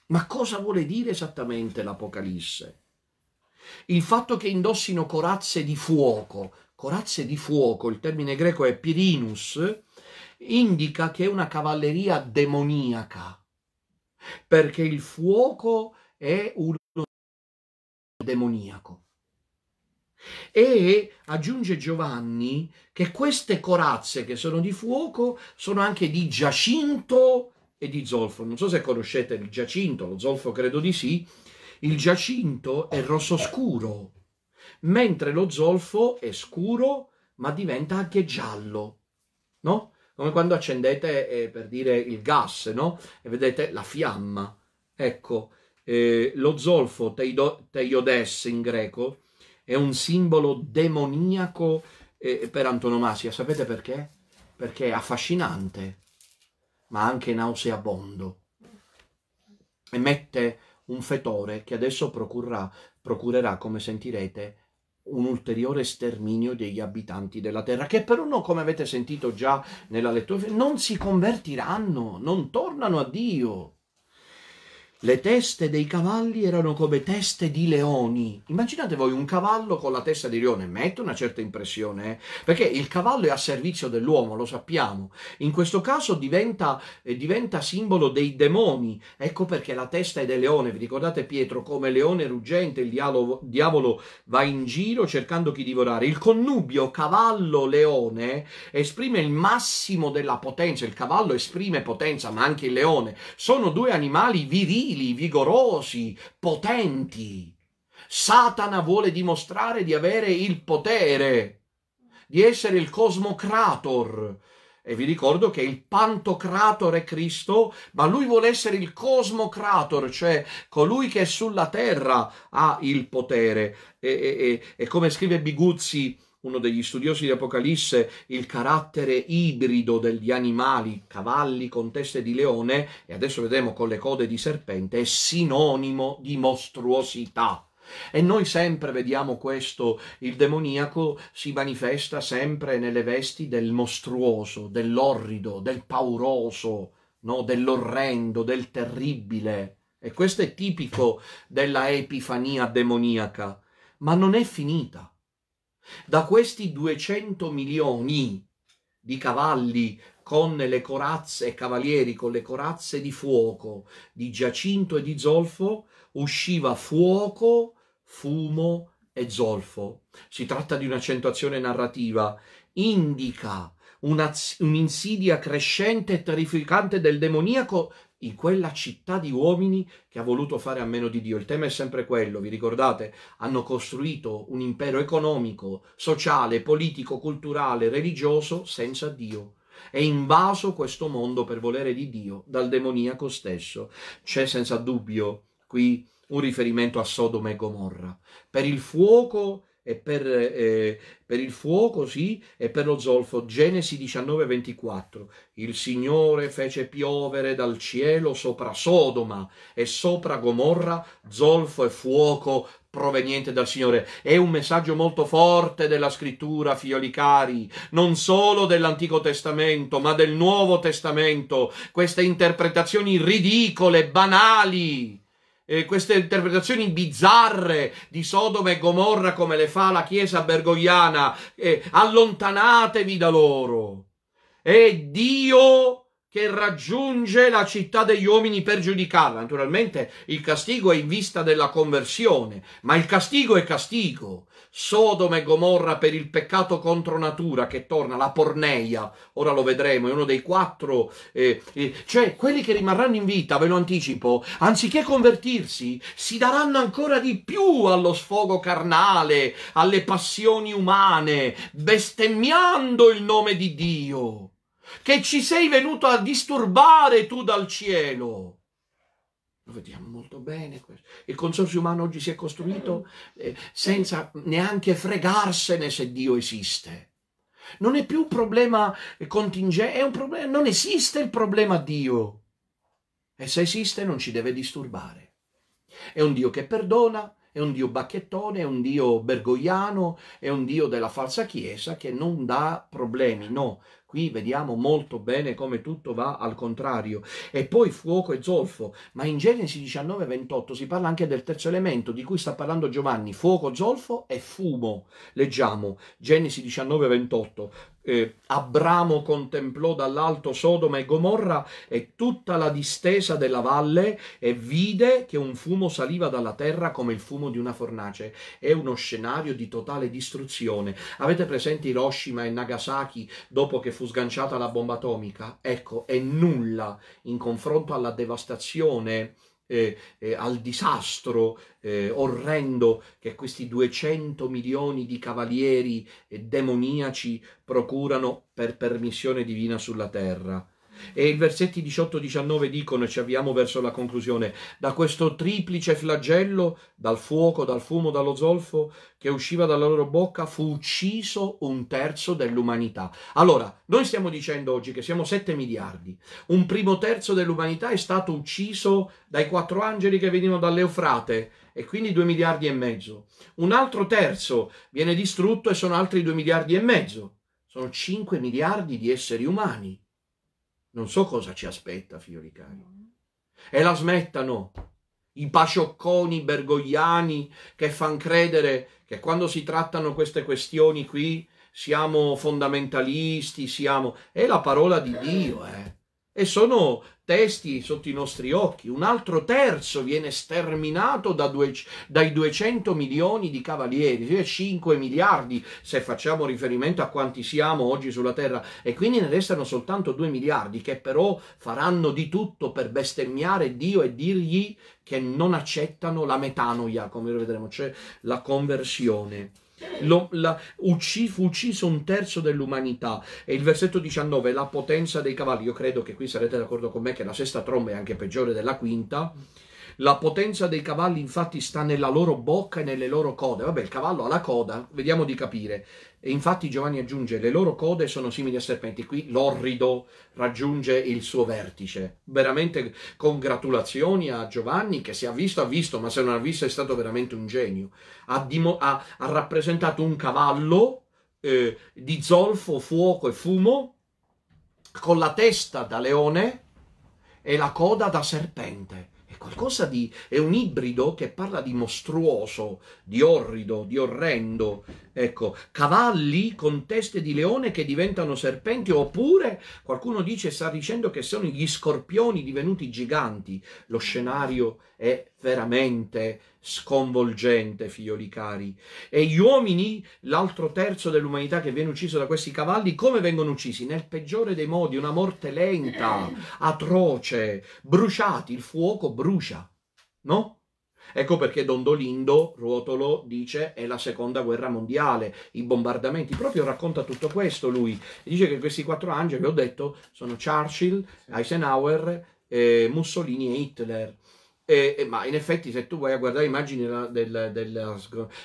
Ma cosa vuole dire esattamente l'Apocalisse? Il fatto che indossino corazze di fuoco, corazze di fuoco, il termine greco è pirinus, indica che è una cavalleria demoniaca, perché il fuoco è uno demoniaco. E aggiunge Giovanni che queste corazze che sono di fuoco sono anche di giacinto e di zolfo. Non so se conoscete il giacinto, lo zolfo credo di sì. Il giacinto è rosso scuro, mentre lo zolfo è scuro ma diventa anche giallo, no? Come quando accendete, eh, per dire, il gas, no? E vedete la fiamma. Ecco, eh, lo zolfo, teido, teiodes in greco, è un simbolo demoniaco eh, per antonomasia. Sapete perché? Perché è affascinante, ma anche nauseabondo. Emette un fetore che adesso procurrà, procurerà, come sentirete, un ulteriore sterminio degli abitanti della terra, che per uno, come avete sentito già nella lettura, non si convertiranno, non tornano a Dio. Le teste dei cavalli erano come teste di leoni. Immaginate voi un cavallo con la testa di leone, mette una certa impressione, eh? perché il cavallo è a servizio dell'uomo, lo sappiamo. In questo caso diventa, eh, diventa simbolo dei demoni, ecco perché la testa è del leone. Vi ricordate Pietro come leone ruggente, il diavolo, diavolo va in giro cercando chi divorare. Il connubio cavallo-leone esprime il massimo della potenza, il cavallo esprime potenza, ma anche il leone. Sono due animali virili gentili, vigorosi, potenti. Satana vuole dimostrare di avere il potere, di essere il cosmocrator. E vi ricordo che il pantocrator è Cristo, ma lui vuole essere il cosmocrator, cioè colui che sulla terra ha il potere. E, e, e come scrive Biguzzi, uno degli studiosi di Apocalisse, il carattere ibrido degli animali, cavalli con teste di leone, e adesso vedremo con le code di serpente, è sinonimo di mostruosità. E noi sempre vediamo questo, il demoniaco si manifesta sempre nelle vesti del mostruoso, dell'orrido, del pauroso, no? dell'orrendo, del terribile. E questo è tipico della epifania demoniaca, ma non è finita. Da questi 200 milioni di cavalli con le corazze e cavalieri con le corazze di fuoco di Giacinto e di Zolfo usciva fuoco, fumo e zolfo. Si tratta di un'accentuazione narrativa, indica un'insidia crescente e terrificante del demoniaco in quella città di uomini che ha voluto fare a meno di Dio. Il tema è sempre quello, vi ricordate? Hanno costruito un impero economico, sociale, politico, culturale, religioso senza Dio. È invaso questo mondo per volere di Dio dal demoniaco stesso. C'è senza dubbio qui un riferimento a Sodoma e Gomorra. Per il fuoco e per, eh, per, il fuoco, sì, e per lo zolfo. Genesi 19:24. Il Signore fece piovere dal cielo sopra Sodoma e sopra Gomorra zolfo e fuoco proveniente dal Signore. È un messaggio molto forte della scrittura, figlioli cari, non solo dell'Antico Testamento, ma del Nuovo Testamento. Queste interpretazioni ridicole, banali eh, queste interpretazioni bizzarre di Sodoma e Gomorra come le fa la Chiesa bergogliana, eh, allontanatevi da loro. È Dio che raggiunge la città degli uomini per giudicarla. Naturalmente il castigo è in vista della conversione, ma il castigo è castigo. Sodoma e Gomorra per il peccato contro natura che torna, la porneia, ora lo vedremo, è uno dei quattro, eh, eh, cioè quelli che rimarranno in vita, ve lo anticipo, anziché convertirsi, si daranno ancora di più allo sfogo carnale, alle passioni umane, bestemmiando il nome di Dio, che ci sei venuto a disturbare tu dal cielo. Lo vediamo molto bene questo. Il consorzio umano oggi si è costruito eh, senza neanche fregarsene se Dio esiste. Non è più un problema contingente, un problema, non esiste il problema Dio. E se esiste non ci deve disturbare. È un Dio che perdona, è un dio bacchettone, è un dio bergogliano, è un dio della falsa chiesa che non dà problemi, no. Qui vediamo molto bene come tutto va al contrario. E poi fuoco e zolfo, ma in Genesi 19, 28 si parla anche del terzo elemento di cui sta parlando Giovanni, fuoco, zolfo e fumo. Leggiamo Genesi 19, 28 eh, Abramo contemplò dall'alto Sodoma e Gomorra e tutta la distesa della valle e vide che un fumo saliva dalla terra come il fumo di una fornace. È uno scenario di totale distruzione. Avete presente Hiroshima e Nagasaki dopo che fu sganciata la bomba atomica? Ecco, è nulla in confronto alla devastazione eh, eh, al disastro eh, orrendo che questi 200 milioni di cavalieri demoniaci procurano per permissione divina sulla terra. E i versetti 18-19 dicono, e ci avviamo verso la conclusione, da questo triplice flagello, dal fuoco, dal fumo, dallo zolfo, che usciva dalla loro bocca, fu ucciso un terzo dell'umanità. Allora, noi stiamo dicendo oggi che siamo 7 miliardi, un primo terzo dell'umanità è stato ucciso dai quattro angeli che venivano dall'Eufrate, e quindi 2 miliardi e mezzo. Un altro terzo viene distrutto e sono altri 2 miliardi e mezzo. Sono 5 miliardi di esseri umani. Non so cosa ci aspetta, figlioli cari. Mm. E la smettano i pasciocconi bergogliani che fanno credere che quando si trattano queste questioni qui siamo fondamentalisti, siamo... È la parola di Dio, eh. E sono testi sotto i nostri occhi, un altro terzo viene sterminato da due, dai 200 milioni di cavalieri, 5 cioè miliardi se facciamo riferimento a quanti siamo oggi sulla terra e quindi ne restano soltanto 2 miliardi che però faranno di tutto per bestemmiare Dio e dirgli che non accettano la metanoia, come vedremo, cioè la conversione. Lo, la, ucci, fu ucciso un terzo dell'umanità. E il versetto 19, la potenza dei cavalli. Io credo che qui sarete d'accordo con me che la sesta tromba è anche peggiore della quinta. La potenza dei cavalli infatti sta nella loro bocca e nelle loro code. Vabbè, il cavallo ha la coda, vediamo di capire. E infatti Giovanni aggiunge le loro code sono simili a serpenti. Qui l'orrido raggiunge il suo vertice. Veramente congratulazioni a Giovanni che se ha visto ha visto, ma se non ha visto è stato veramente un genio. Ha, dimo- ha, ha rappresentato un cavallo eh, di zolfo, fuoco e fumo con la testa da leone e la coda da serpente qualcosa di... è un ibrido che parla di mostruoso, di orrido, di orrendo, ecco, cavalli con teste di leone che diventano serpenti, oppure qualcuno dice, sta dicendo che sono gli scorpioni divenuti giganti, lo scenario è veramente sconvolgente, figlioli cari. E gli uomini, l'altro terzo dell'umanità che viene ucciso da questi cavalli, come vengono uccisi? Nel peggiore dei modi, una morte lenta, eh. atroce, bruciati, il fuoco brucia, no? Ecco perché Dondolindo, Ruotolo, dice è la seconda guerra mondiale, i bombardamenti, proprio racconta tutto questo lui. Dice che questi quattro angeli, ho detto, sono Churchill, Eisenhower, eh, Mussolini e Hitler. E, ma in effetti se tu vai a guardare immagini della, della, della,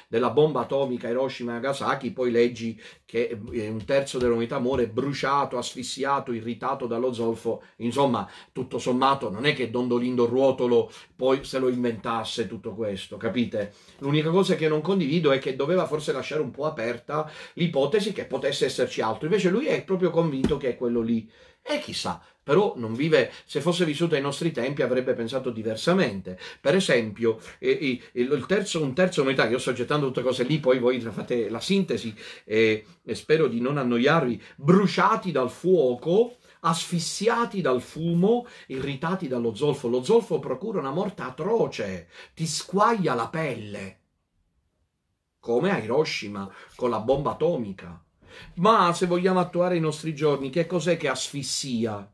della bomba atomica Hiroshima e Nagasaki, poi leggi che un terzo dell'umanità muore bruciato, asfissiato, irritato dallo zolfo, insomma, tutto sommato non è che Dondolindo Ruotolo poi se lo inventasse tutto questo, capite? L'unica cosa che non condivido è che doveva forse lasciare un po' aperta l'ipotesi che potesse esserci altro, invece lui è proprio convinto che è quello lì. E chissà, però non vive, se fosse vissuto ai nostri tempi avrebbe pensato diversamente. Per esempio, eh, eh, terzo, un terzo metà, io sto gettando tutte cose lì, poi voi fate la sintesi e eh, spero di non annoiarvi, bruciati dal fuoco, asfissiati dal fumo, irritati dallo zolfo. Lo zolfo procura una morte atroce, ti squaglia la pelle, come a Hiroshima con la bomba atomica. Ma se vogliamo attuare i nostri giorni, che cos'è che asfissia?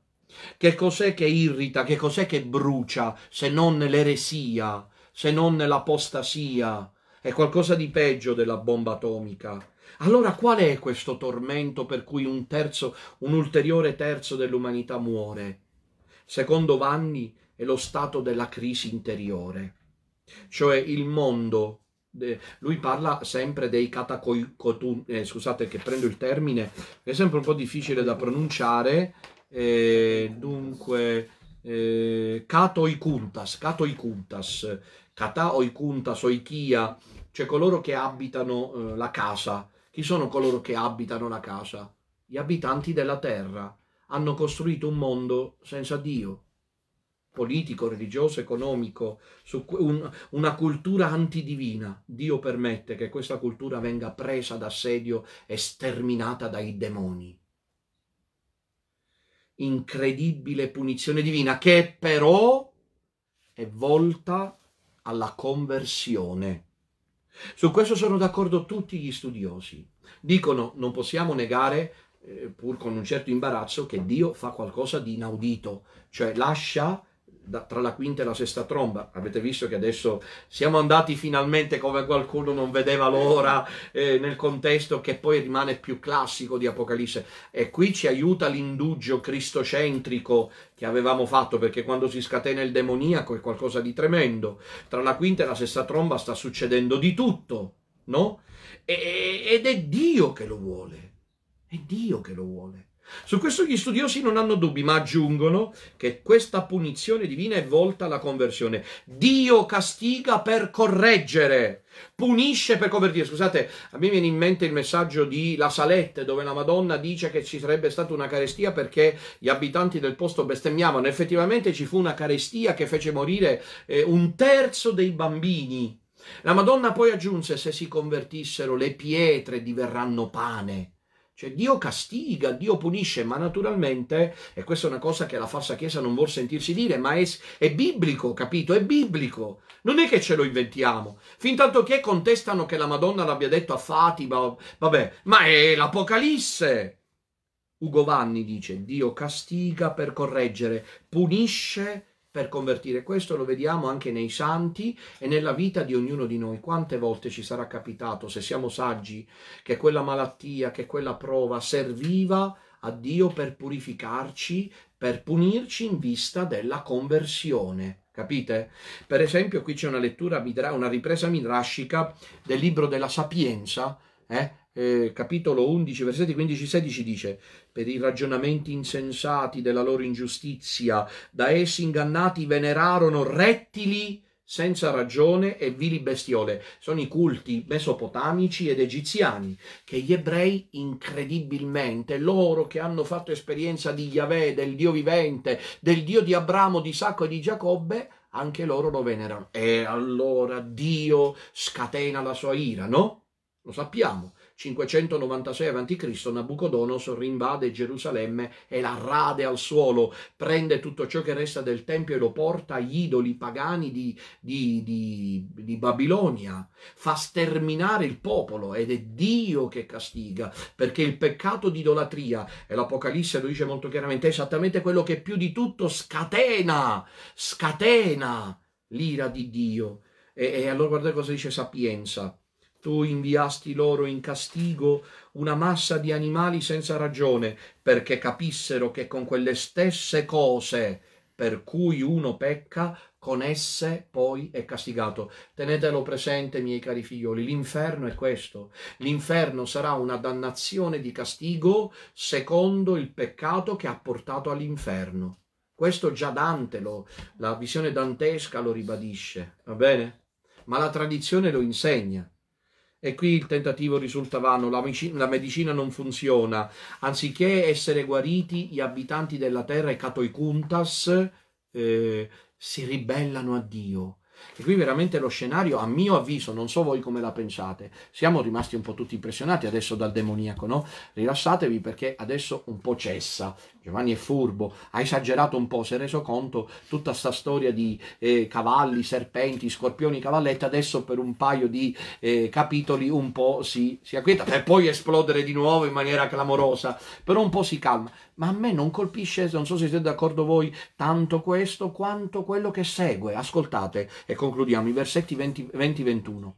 Che cos'è che irrita, che cos'è che brucia se non l'eresia, se non l'apostasia? È qualcosa di peggio della bomba atomica. Allora qual è questo tormento per cui un terzo, un ulteriore terzo dell'umanità muore? Secondo Vanni è lo stato della crisi interiore, cioè il mondo. Lui parla sempre dei catacoicotun, eh, scusate che prendo il termine, è sempre un po' difficile da pronunciare, eh, dunque, eh, Cato Icuntas, Cato Icuntas, Cata Oicuntas, Oichia, cioè coloro che abitano eh, la casa. Chi sono coloro che abitano la casa? Gli abitanti della terra hanno costruito un mondo senza Dio, politico, religioso, economico, un, una cultura antidivina. Dio permette che questa cultura venga presa d'assedio e sterminata dai demoni incredibile punizione divina che però è volta alla conversione. Su questo sono d'accordo tutti gli studiosi. Dicono non possiamo negare, eh, pur con un certo imbarazzo, che Dio fa qualcosa di inaudito, cioè lascia da, tra la quinta e la sesta tromba. Avete visto che adesso siamo andati finalmente come qualcuno non vedeva l'ora eh, nel contesto che poi rimane più classico di Apocalisse. E qui ci aiuta l'indugio cristocentrico che avevamo fatto, perché quando si scatena il demoniaco è qualcosa di tremendo. Tra la quinta e la sesta tromba sta succedendo di tutto, no? E, ed è Dio che lo vuole. È Dio che lo vuole. Su questo gli studiosi non hanno dubbi, ma aggiungono che questa punizione divina è volta alla conversione. Dio castiga per correggere, punisce per convertire. Scusate, a me viene in mente il messaggio di La Salette, dove la Madonna dice che ci sarebbe stata una carestia perché gli abitanti del posto bestemmiavano. Effettivamente ci fu una carestia che fece morire eh, un terzo dei bambini. La Madonna poi aggiunse: Se si convertissero, le pietre diverranno pane. Cioè Dio castiga, Dio punisce, ma naturalmente, e questa è una cosa che la falsa Chiesa non vuol sentirsi dire, ma è, è biblico, capito? È biblico. Non è che ce lo inventiamo. Fintanto che contestano che la Madonna l'abbia detto a Fatima, vabbè, ma è l'Apocalisse. Ugo Vanni dice, Dio castiga per correggere, punisce per convertire. Questo lo vediamo anche nei santi e nella vita di ognuno di noi. Quante volte ci sarà capitato, se siamo saggi, che quella malattia, che quella prova serviva a Dio per purificarci, per punirci in vista della conversione. Capite? Per esempio, qui c'è una lettura, una ripresa midrashica del libro della Sapienza, eh? eh, capitolo 11, versetti 15-16 dice: Per i ragionamenti insensati della loro ingiustizia, da essi ingannati venerarono rettili senza ragione e vili bestiole. Sono i culti mesopotamici ed egiziani che gli ebrei incredibilmente, loro che hanno fatto esperienza di Yahweh, del Dio vivente, del Dio di Abramo, di Isacco e di Giacobbe, anche loro lo venerano. E allora Dio scatena la sua ira, no? Lo sappiamo 596 a.C. Nabucodonosor rinvade Gerusalemme e la rade al suolo, prende tutto ciò che resta del Tempio e lo porta agli idoli pagani di, di, di, di Babilonia, fa sterminare il popolo ed è Dio che castiga, perché il peccato di idolatria, e l'Apocalisse lo dice molto chiaramente, è esattamente quello che più di tutto scatena, scatena l'ira di Dio. E, e allora guardate cosa dice Sapienza tu inviasti loro in castigo una massa di animali senza ragione, perché capissero che con quelle stesse cose per cui uno pecca, con esse poi è castigato. Tenetelo presente, miei cari figlioli, l'inferno è questo. L'inferno sarà una dannazione di castigo secondo il peccato che ha portato all'inferno. Questo già Dante, lo, la visione dantesca lo ribadisce, va bene? Ma la tradizione lo insegna. E qui il tentativo risulta vano, la, la medicina non funziona. Anziché essere guariti, gli abitanti della terra e Catoicuntas eh, si ribellano a Dio. E qui veramente lo scenario, a mio avviso, non so voi come la pensate, siamo rimasti un po' tutti impressionati adesso dal demoniaco, no? Rilassatevi perché adesso un po' cessa Giovanni è furbo, ha esagerato un po', si è reso conto tutta questa storia di eh, cavalli, serpenti, scorpioni, cavallette, adesso per un paio di eh, capitoli un po' si, si acquieta per poi esplodere di nuovo in maniera clamorosa, però un po' si calma. Ma a me non colpisce, non so se siete d'accordo voi, tanto questo quanto quello che segue. Ascoltate e concludiamo i versetti 20-21.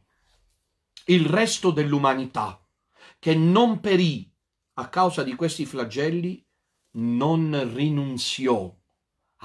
Il resto dell'umanità che non perì a causa di questi flagelli non rinunziò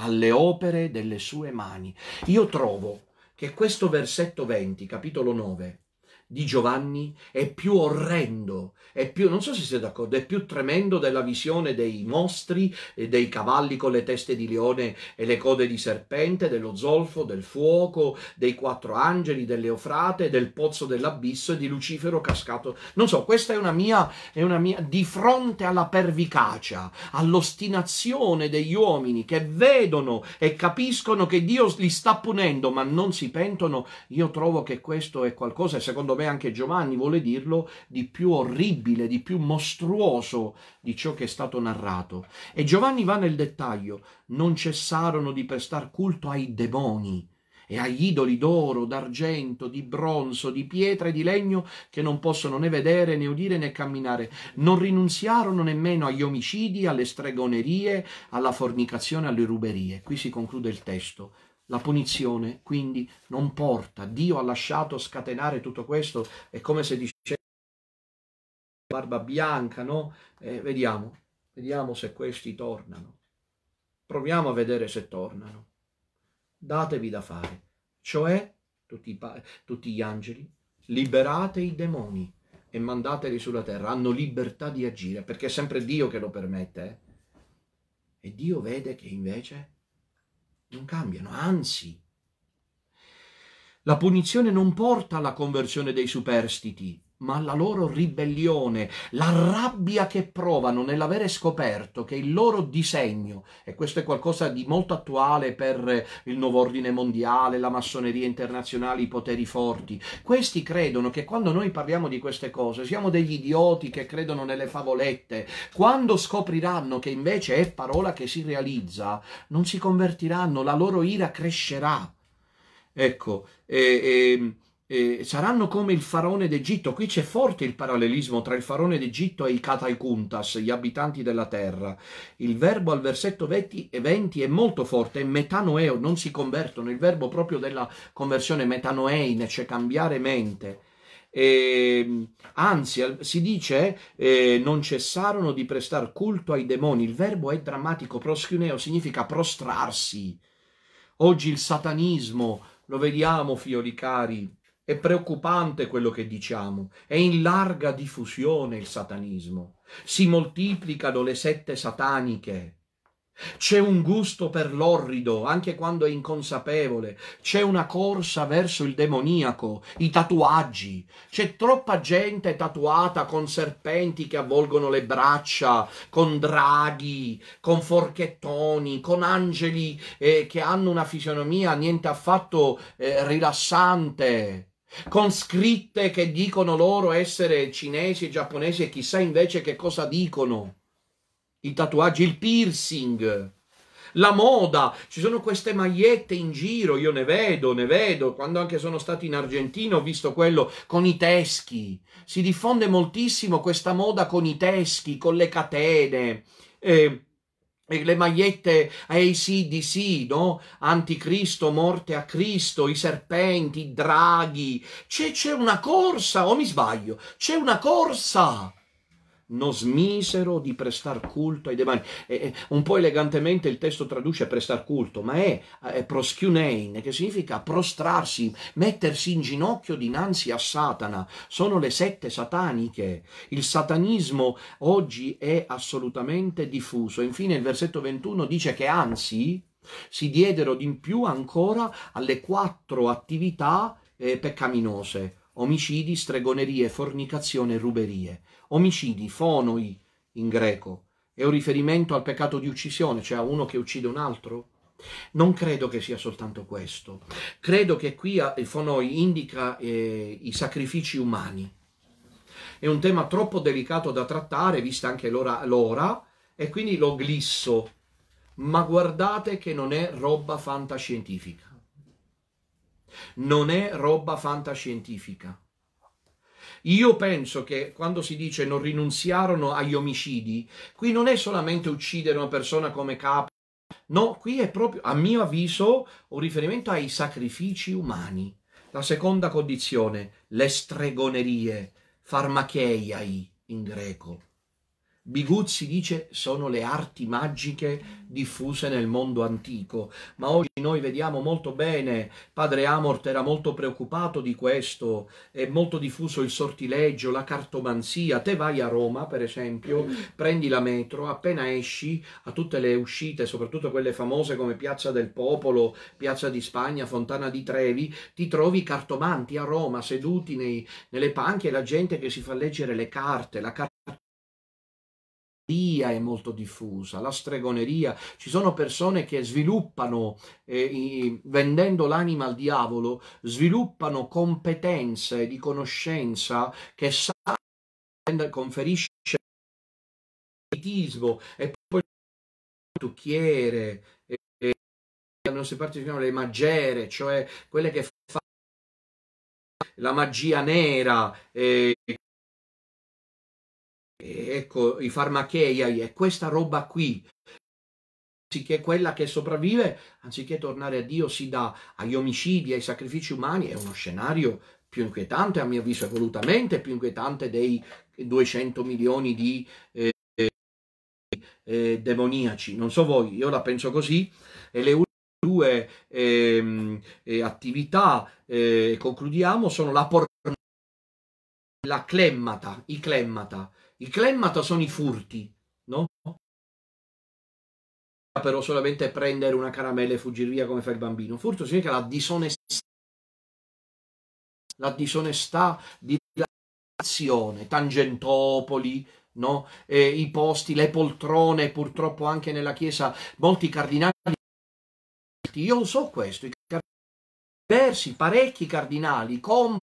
alle opere delle sue mani. Io trovo che questo versetto 20, capitolo 9, di Giovanni è più orrendo, è più, non so se siete d'accordo, è più tremendo della visione dei mostri, eh, dei cavalli con le teste di leone e le code di serpente, dello zolfo, del fuoco, dei quattro angeli, dell'Eufrate, del pozzo dell'abisso e di Lucifero cascato. Non so, questa è una mia, è una mia di fronte alla pervicacia, all'ostinazione degli uomini che vedono e capiscono che Dio li sta punendo ma non si pentono, io trovo che questo è qualcosa, secondo me me anche Giovanni vuole dirlo, di più orribile, di più mostruoso di ciò che è stato narrato. E Giovanni va nel dettaglio, non cessarono di prestar culto ai demoni e agli idoli d'oro, d'argento, di bronzo, di pietra e di legno che non possono né vedere né udire né camminare. Non rinunziarono nemmeno agli omicidi, alle stregonerie, alla fornicazione, alle ruberie. Qui si conclude il testo. La punizione quindi non porta. Dio ha lasciato scatenare tutto questo. È come se dice barba bianca, no? Eh, vediamo, vediamo se questi tornano. Proviamo a vedere se tornano. Datevi da fare. Cioè, tutti, pa- tutti gli angeli, liberate i demoni e mandateli sulla terra. Hanno libertà di agire, perché è sempre Dio che lo permette. Eh? E Dio vede che invece non cambiano, anzi. La punizione non porta alla conversione dei superstiti, ma la loro ribellione, la rabbia che provano nell'avere scoperto che il loro disegno, e questo è qualcosa di molto attuale per eh, il nuovo ordine mondiale, la massoneria internazionale, i poteri forti, questi credono che quando noi parliamo di queste cose siamo degli idioti che credono nelle favolette, quando scopriranno che invece è parola che si realizza, non si convertiranno, la loro ira crescerà. Ecco, e, e ehm, eh, saranno come il faraone d'Egitto. Qui c'è forte il parallelismo tra il faraone d'Egitto e i Cataikuntas, gli abitanti della terra. Il verbo al versetto 20 è molto forte, è metanoeo, non si convertono. Il verbo proprio della conversione metanoeine, cioè cambiare mente. E, anzi, si dice eh, non cessarono di prestare culto ai demoni. Il verbo è drammatico, proschineo significa prostrarsi. Oggi il satanismo lo vediamo, figli cari, è preoccupante quello che diciamo, è in larga diffusione il satanismo, si moltiplicano le sette sataniche, c'è un gusto per l'orrido, anche quando è inconsapevole. C'è una corsa verso il demoniaco, i tatuaggi. C'è troppa gente tatuata con serpenti che avvolgono le braccia, con draghi, con forchettoni, con angeli eh, che hanno una fisionomia niente affatto eh, rilassante con scritte che dicono loro essere cinesi, e giapponesi e chissà invece che cosa dicono. I tatuaggi, il piercing, la moda, ci sono queste magliette in giro, io ne vedo, ne vedo, quando anche sono stato in Argentina ho visto quello con i teschi, si diffonde moltissimo questa moda con i teschi, con le catene. Eh, le magliette ACDC, no? Anticristo, morte a Cristo, i serpenti, i draghi. C'è, c'è una corsa, o mi sbaglio? C'è una corsa non smisero di prestar culto ai demani. E, un po' elegantemente il testo traduce prestar culto, ma è, è proschiunein, che significa prostrarsi, mettersi in ginocchio dinanzi a Satana. Sono le sette sataniche. Il satanismo oggi è assolutamente diffuso. Infine il versetto 21 dice che anzi si diedero di più ancora alle quattro attività eh, peccaminose omicidi, stregonerie, fornicazione, e ruberie. Omicidi, fonoi in greco, è un riferimento al peccato di uccisione, cioè a uno che uccide un altro? Non credo che sia soltanto questo. Credo che qui eh, il fonoi indica eh, i sacrifici umani. È un tema troppo delicato da trattare, vista anche l'ora, l'ora e quindi lo glisso. Ma guardate che non è roba fantascientifica. Non è roba fantascientifica. Io penso che quando si dice non rinunziarono agli omicidi, qui non è solamente uccidere una persona come capo, no, qui è proprio, a mio avviso, un riferimento ai sacrifici umani. La seconda condizione, le stregonerie, farmacheiai in greco. Biguzzi dice sono le arti magiche diffuse nel mondo antico, ma oggi noi vediamo molto bene, padre Amort era molto preoccupato di questo, è molto diffuso il sortileggio, la cartomanzia, te vai a Roma per esempio, prendi la metro, appena esci a tutte le uscite, soprattutto quelle famose come Piazza del Popolo, Piazza di Spagna, Fontana di Trevi, ti trovi cartomanti a Roma seduti nei, nelle panche, la gente che si fa leggere le carte, la carta è molto diffusa, la stregoneria, ci sono persone che sviluppano, eh, i, vendendo l'anima al diavolo, sviluppano competenze di conoscenza che sa, conferisce e poi tucchiere, e, e, non si partecipano le magere, cioè quelle che fanno la magia nera, e, eh, e ecco, i farmacheiai e questa roba qui, anziché quella che sopravvive, anziché tornare a Dio, si dà agli omicidi, ai sacrifici umani, è uno scenario più inquietante, a mio avviso, è volutamente più inquietante dei 200 milioni di eh, eh, eh, demoniaci. Non so voi, io la penso così. E le ultime due ehm, eh, attività, eh, concludiamo, sono la pornografia la clemmata, i clemmata, i clemmata sono i furti, no? Però solamente prendere una caramella e fuggire via come fa il bambino. Furto significa la disonestà, la disonestà di l'azione, Tangentopoli, no? Eh, i posti, le poltrone, purtroppo anche nella Chiesa molti cardinali. Io so questo, i cardinali, diversi, parecchi cardinali comprano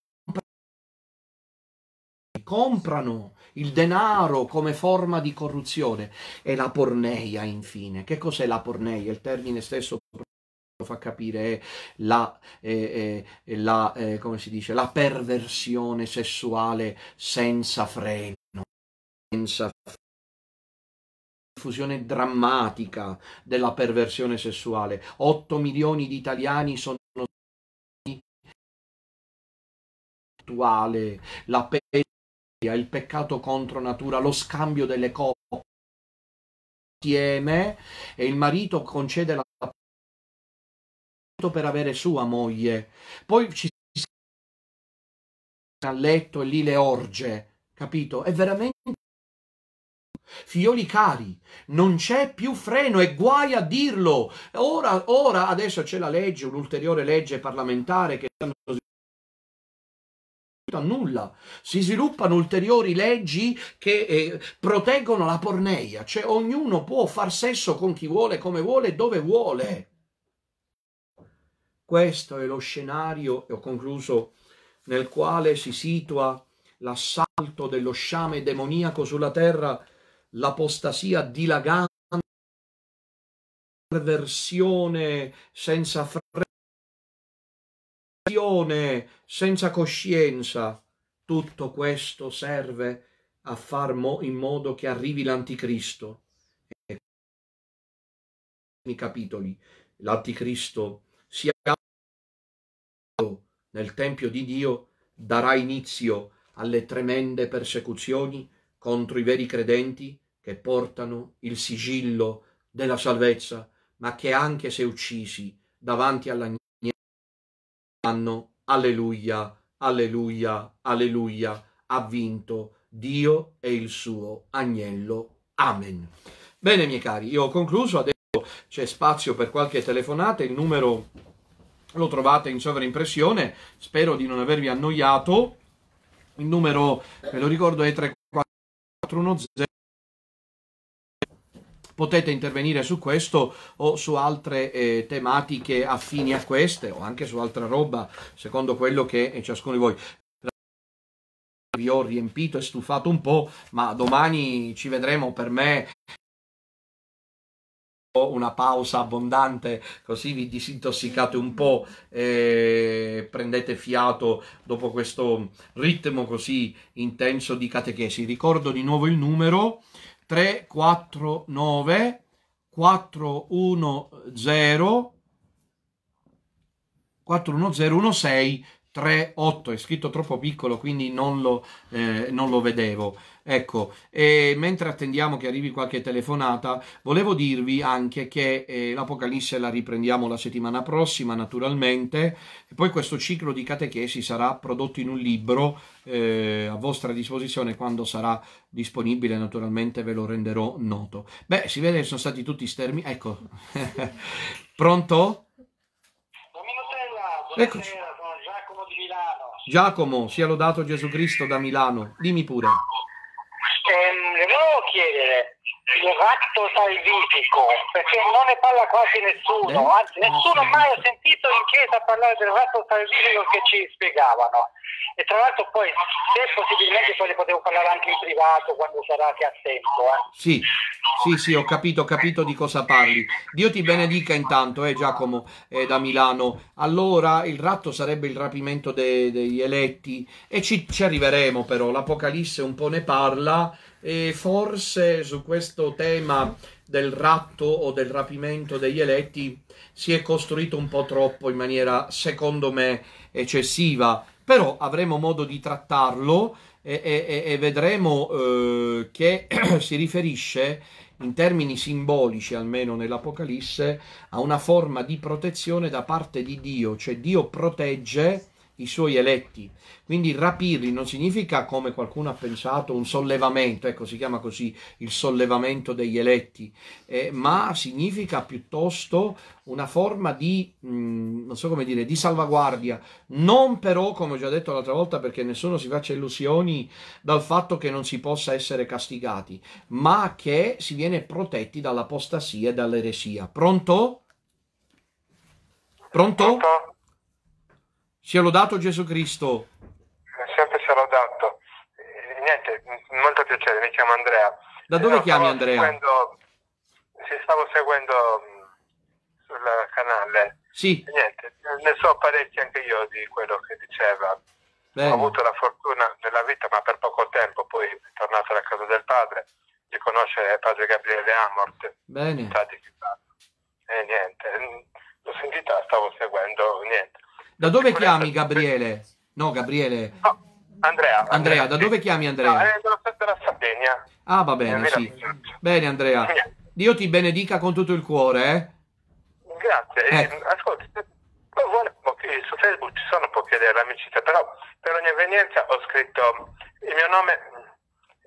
comprano il denaro come forma di corruzione. E la porneia, infine. Che cos'è la porneia? Il termine stesso fa capire la, eh, eh, la, eh, come si dice, la perversione sessuale senza freno, senza diffusione drammatica della perversione sessuale. 8 milioni di italiani sono attuale, la peggiore coppia, il peccato contro natura, lo scambio delle coppie insieme e il marito concede la per avere sua moglie. Poi ci si a letto e lì le orge, capito? È veramente Figlioli cari, non c'è più freno e guai a dirlo. Ora, ora, adesso c'è la legge, un'ulteriore legge parlamentare che stanno a nulla. Si sviluppano ulteriori leggi che eh, proteggono la porneia, cioè ognuno può far sesso con chi vuole, come vuole, dove vuole. Questo è lo scenario, e ho concluso, nel quale si situa l'assalto dello sciame demoniaco sulla terra, l'apostasia dilagante, la perversione senza freddo senza coscienza. Tutto questo serve a far mo in modo che arrivi l'anticristo. E nei capitoli l'anticristo sia nel tempio di Dio darà inizio alle tremende persecuzioni contro i veri credenti che portano il sigillo della salvezza, ma che anche se uccisi davanti all'agnello anno, alleluia, alleluia, alleluia, ha vinto Dio e il suo agnello. Amen. Bene, miei cari, io ho concluso, adesso c'è spazio per qualche telefonata, il numero lo trovate in sovraimpressione, spero di non avervi annoiato, il numero, ve lo ricordo, è 34410 potete intervenire su questo o su altre eh, tematiche affini a queste o anche su altra roba secondo quello che ciascuno di voi vi ho riempito e stufato un po', ma domani ci vedremo per me una pausa abbondante così vi disintossicate un po' e eh, prendete fiato dopo questo ritmo così intenso di catechesi. Ricordo di nuovo il numero 3, 4, 9, 4, 1, 0, 4, 1, 0, 1, 6, 3.8 è scritto troppo piccolo quindi non lo, eh, non lo vedevo ecco e mentre attendiamo che arrivi qualche telefonata volevo dirvi anche che eh, l'Apocalisse la riprendiamo la settimana prossima naturalmente e poi questo ciclo di catechesi sarà prodotto in un libro eh, a vostra disposizione quando sarà disponibile naturalmente ve lo renderò noto beh si vede che sono stati tutti stermi ecco (laughs) pronto? Eccoci. Giacomo, sia lodato Gesù Cristo da Milano, dimmi pure. Eh, volevo chiedere il ratto salvifico, perché non ne parla quasi nessuno, eh? anzi nessuno mai ha sentito in chiesa parlare del ratto salvifico che ci spiegavano. E tra l'altro poi, se possibilmente, poi ne potevo parlare anche in privato quando sarà che ha tempo. Eh. Sì, sì, sì, ho capito, ho capito di cosa parli. Dio ti benedica intanto, eh, Giacomo, eh, da Milano. Allora, il ratto sarebbe il rapimento de- degli eletti e ci, ci arriveremo però, l'Apocalisse un po' ne parla e forse su questo tema del ratto o del rapimento degli eletti si è costruito un po' troppo in maniera, secondo me, eccessiva però avremo modo di trattarlo e, e, e vedremo eh, che (clears throat) si riferisce in termini simbolici, almeno nell'Apocalisse, a una forma di protezione da parte di Dio, cioè Dio protegge i suoi eletti. Quindi rapirli non significa, come qualcuno ha pensato, un sollevamento, ecco si chiama così il sollevamento degli eletti, eh, ma significa piuttosto una forma di, mh, mm, non so come dire, di salvaguardia, non però, come ho già detto l'altra volta, perché nessuno si faccia illusioni dal fatto che non si possa essere castigati, ma che si viene protetti dall'apostasia e dall'eresia. Pronto? Pronto? Pronto? Sia lodato Gesù Cristo. Sempre sia lodato. Eh, niente, molto piacere, mi chiamo Andrea. Da dove eh, chiami Andrea? Seguendo, sì, stavo seguendo mm, sul canale. Sì. niente, ne so parecchi anche io di quello che diceva. Bene. Ho avuto la fortuna nella vita, ma per poco tempo, poi tornato alla casa del padre, di conoscere padre Gabriele Amort. Bene. E niente, l'ho sentita, stavo seguendo, niente da dove chiami Gabriele? No, Gabriele. No, Andrea. Andrea, da dove chiami Andrea? No, della, Sardegna. Ah, va bene, sì. Bene, Andrea. Dio ti benedica con tutto il cuore, eh? Grazie. Eh. eh Ascolta, su Facebook ci sono poche idee l'amicizia, però per ogni evenienza ho scritto il mio nome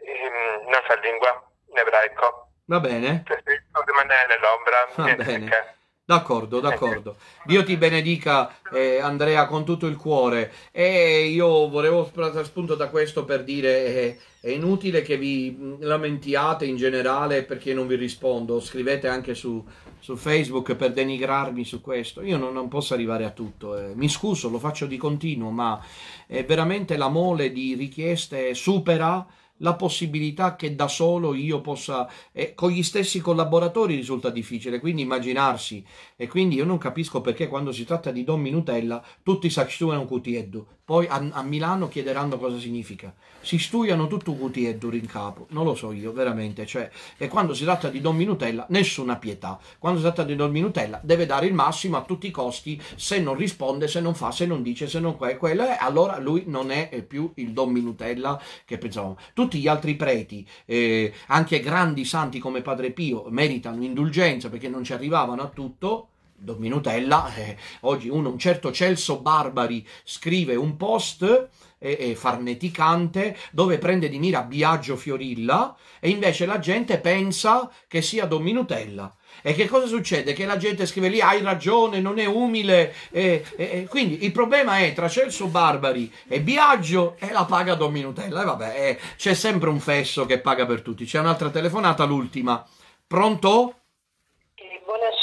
in un'altra lingua, in ebraico. Va bene. Cioè, rimanere nell'ombra. Va bene. Perché... D'accordo, eh, certo. d'accordo. Dio ti benedica eh, Andrea con tutto il cuore. E io volevo prendere spunto da questo per dire eh, è inutile che vi lamentiate in generale perché non vi rispondo. Scrivete anche su, su Facebook per denigrarmi su questo. Io non, non posso arrivare a tutto. Eh. Mi scuso, lo faccio di continuo, ma eh, veramente la mole di richieste supera la possibilità che da solo io possa, eh, con gli stessi collaboratori risulta difficile, quindi immaginarsi, e quindi io non capisco perché quando si tratta di Don Minutella tutti si s'acciuano un cutieddu, poi a, a, Milano chiederanno cosa significa. Si studiano tutto cuti e duri in capo. Non lo so io, veramente. Cioè, e quando si tratta di Don Minutella, nessuna pietà. Quando si tratta di Don Minutella, deve dare il massimo a tutti i costi. Se non risponde, se non fa, se non dice, se non que- quello, eh, allora lui non è eh, più il Don Minutella che pensavamo. Tutti gli altri preti, eh, anche grandi santi come Padre Pio, meritano indulgenza perché non ci arrivavano a tutto Don Minutella, eh, oggi uno, un certo Celso Barbari scrive un post eh, eh, farneticante dove prende di mira Biagio Fiorilla e invece la gente pensa che sia Don Minutella. E che cosa succede? Che la gente scrive lì hai ragione, non è umile. Eh, eh, eh quindi il problema è tra Celso Barbari e Biagio e la paga Don Minutella. E vabbè, eh, c'è sempre un fesso che paga per tutti. C'è un'altra telefonata, l'ultima. Pronto?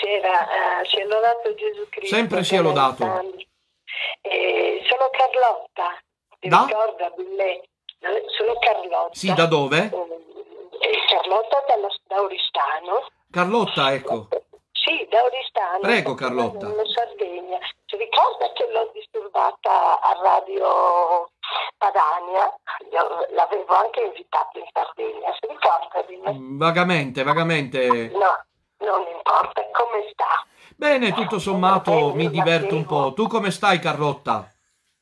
diceva si eh, è lodato Gesù Cristo. Sempre sia lodato. Eh, sono Carlotta, mi da? ricorda Billè. Sono Carlotta. Sì, da dove? Eh, eh, Carlotta dalla, da Oristano. Carlotta, ecco. Sì, da Oristano. Prego, Carlotta. In Sardegna. Si ricorda che l'ho disturbata a Radio Padania? Io l'avevo anche invitata in Sardegna, si ricorda di me? Vagamente, vagamente. No non importa, come sta? Bene, tutto sommato mi diverto un po'. Tu come stai, Carlotta?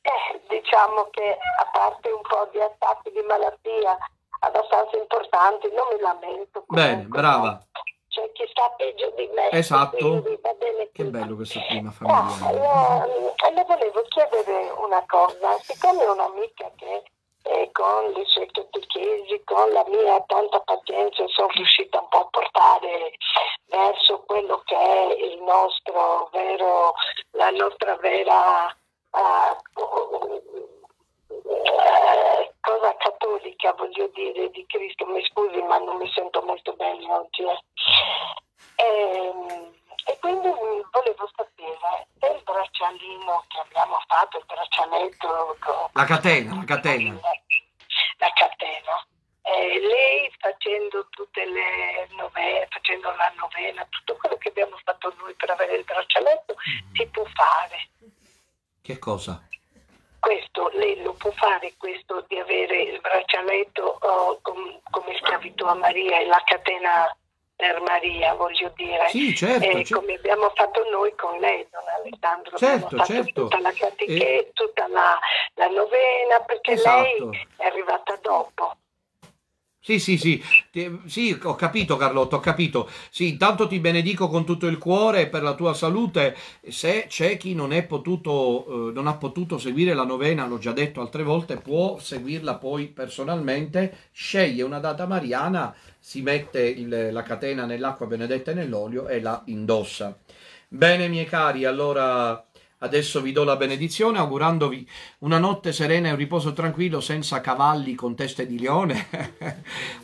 Eh, diciamo che a parte un po' di attacchi di malattia abbastanza importanti, non mi lamento. Comunque. Bene, brava. C'è chi sta peggio di me. Esatto. Che bello questo clima familiare. No, mm, le volevo chiedere una cosa. Siccome ho un'amica che e con le sue catechesi, con la mia tanta pazienza sono riuscita un po' a portare verso quello che è il nostro vero, la nostra vera uh, cosa cattolica, voglio dire, di Cristo. Mi scusi, ma non mi sento molto bene oggi. Eh. Ehm, e quindi volevo sapere del braccialino che abbiamo fatto, il braccialetto... La catena, la catena. La catena. Eh, lei facendo tutte le novene, facendo la novena, tutto quello che abbiamo fatto noi per avere il braccialetto, mm. si può fare. Che cosa? Questo, lei lo può fare, questo di avere il braccialetto oh, com, come il capito a Maria e la catena per Maria, voglio dire, sì, certo, eh, certo. come abbiamo fatto noi con lei, don Alessandro, certo, abbiamo certo. tutta la catechesi, e... tutta la, la, novena, perché esatto. lei è arrivata dopo. Sì, sì, sì, sì, ho capito Carlotto, ho capito. Sì, intanto ti benedico con tutto il cuore per la tua salute. Se c'è chi non, potuto, eh, non ha potuto seguire la novena, l'ho già detto altre volte, può seguirla poi personalmente, sceglie una data mariana, si mette il, la catena nell'acqua benedetta e nell'olio e la indossa. Bene, miei cari, allora Adesso vi do la benedizione augurandovi una notte serena e un riposo tranquillo senza cavalli con teste di leone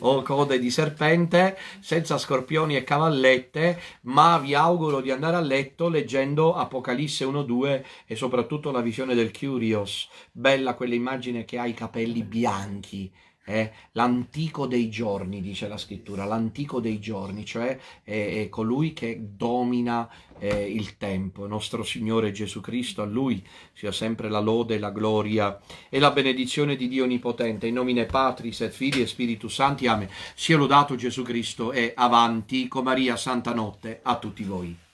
(laughs) o code di serpente, senza scorpioni e cavallette, ma vi auguro di andare a letto leggendo Apocalisse 1.2 e soprattutto la visione del Curios. Bella quell'immagine che ha i capelli bianchi è l'antico dei giorni, dice la scrittura, l'antico dei giorni, cioè è, è colui che domina eh, il tempo. Nostro Signore Gesù Cristo, a Lui sia sempre la lode, la gloria e la benedizione di Dio Onnipotente. In nomine Patris et Fili e Spiritu Santi, Amen. Sia lodato Gesù Cristo e avanti con Maria Santa Notte a tutti voi.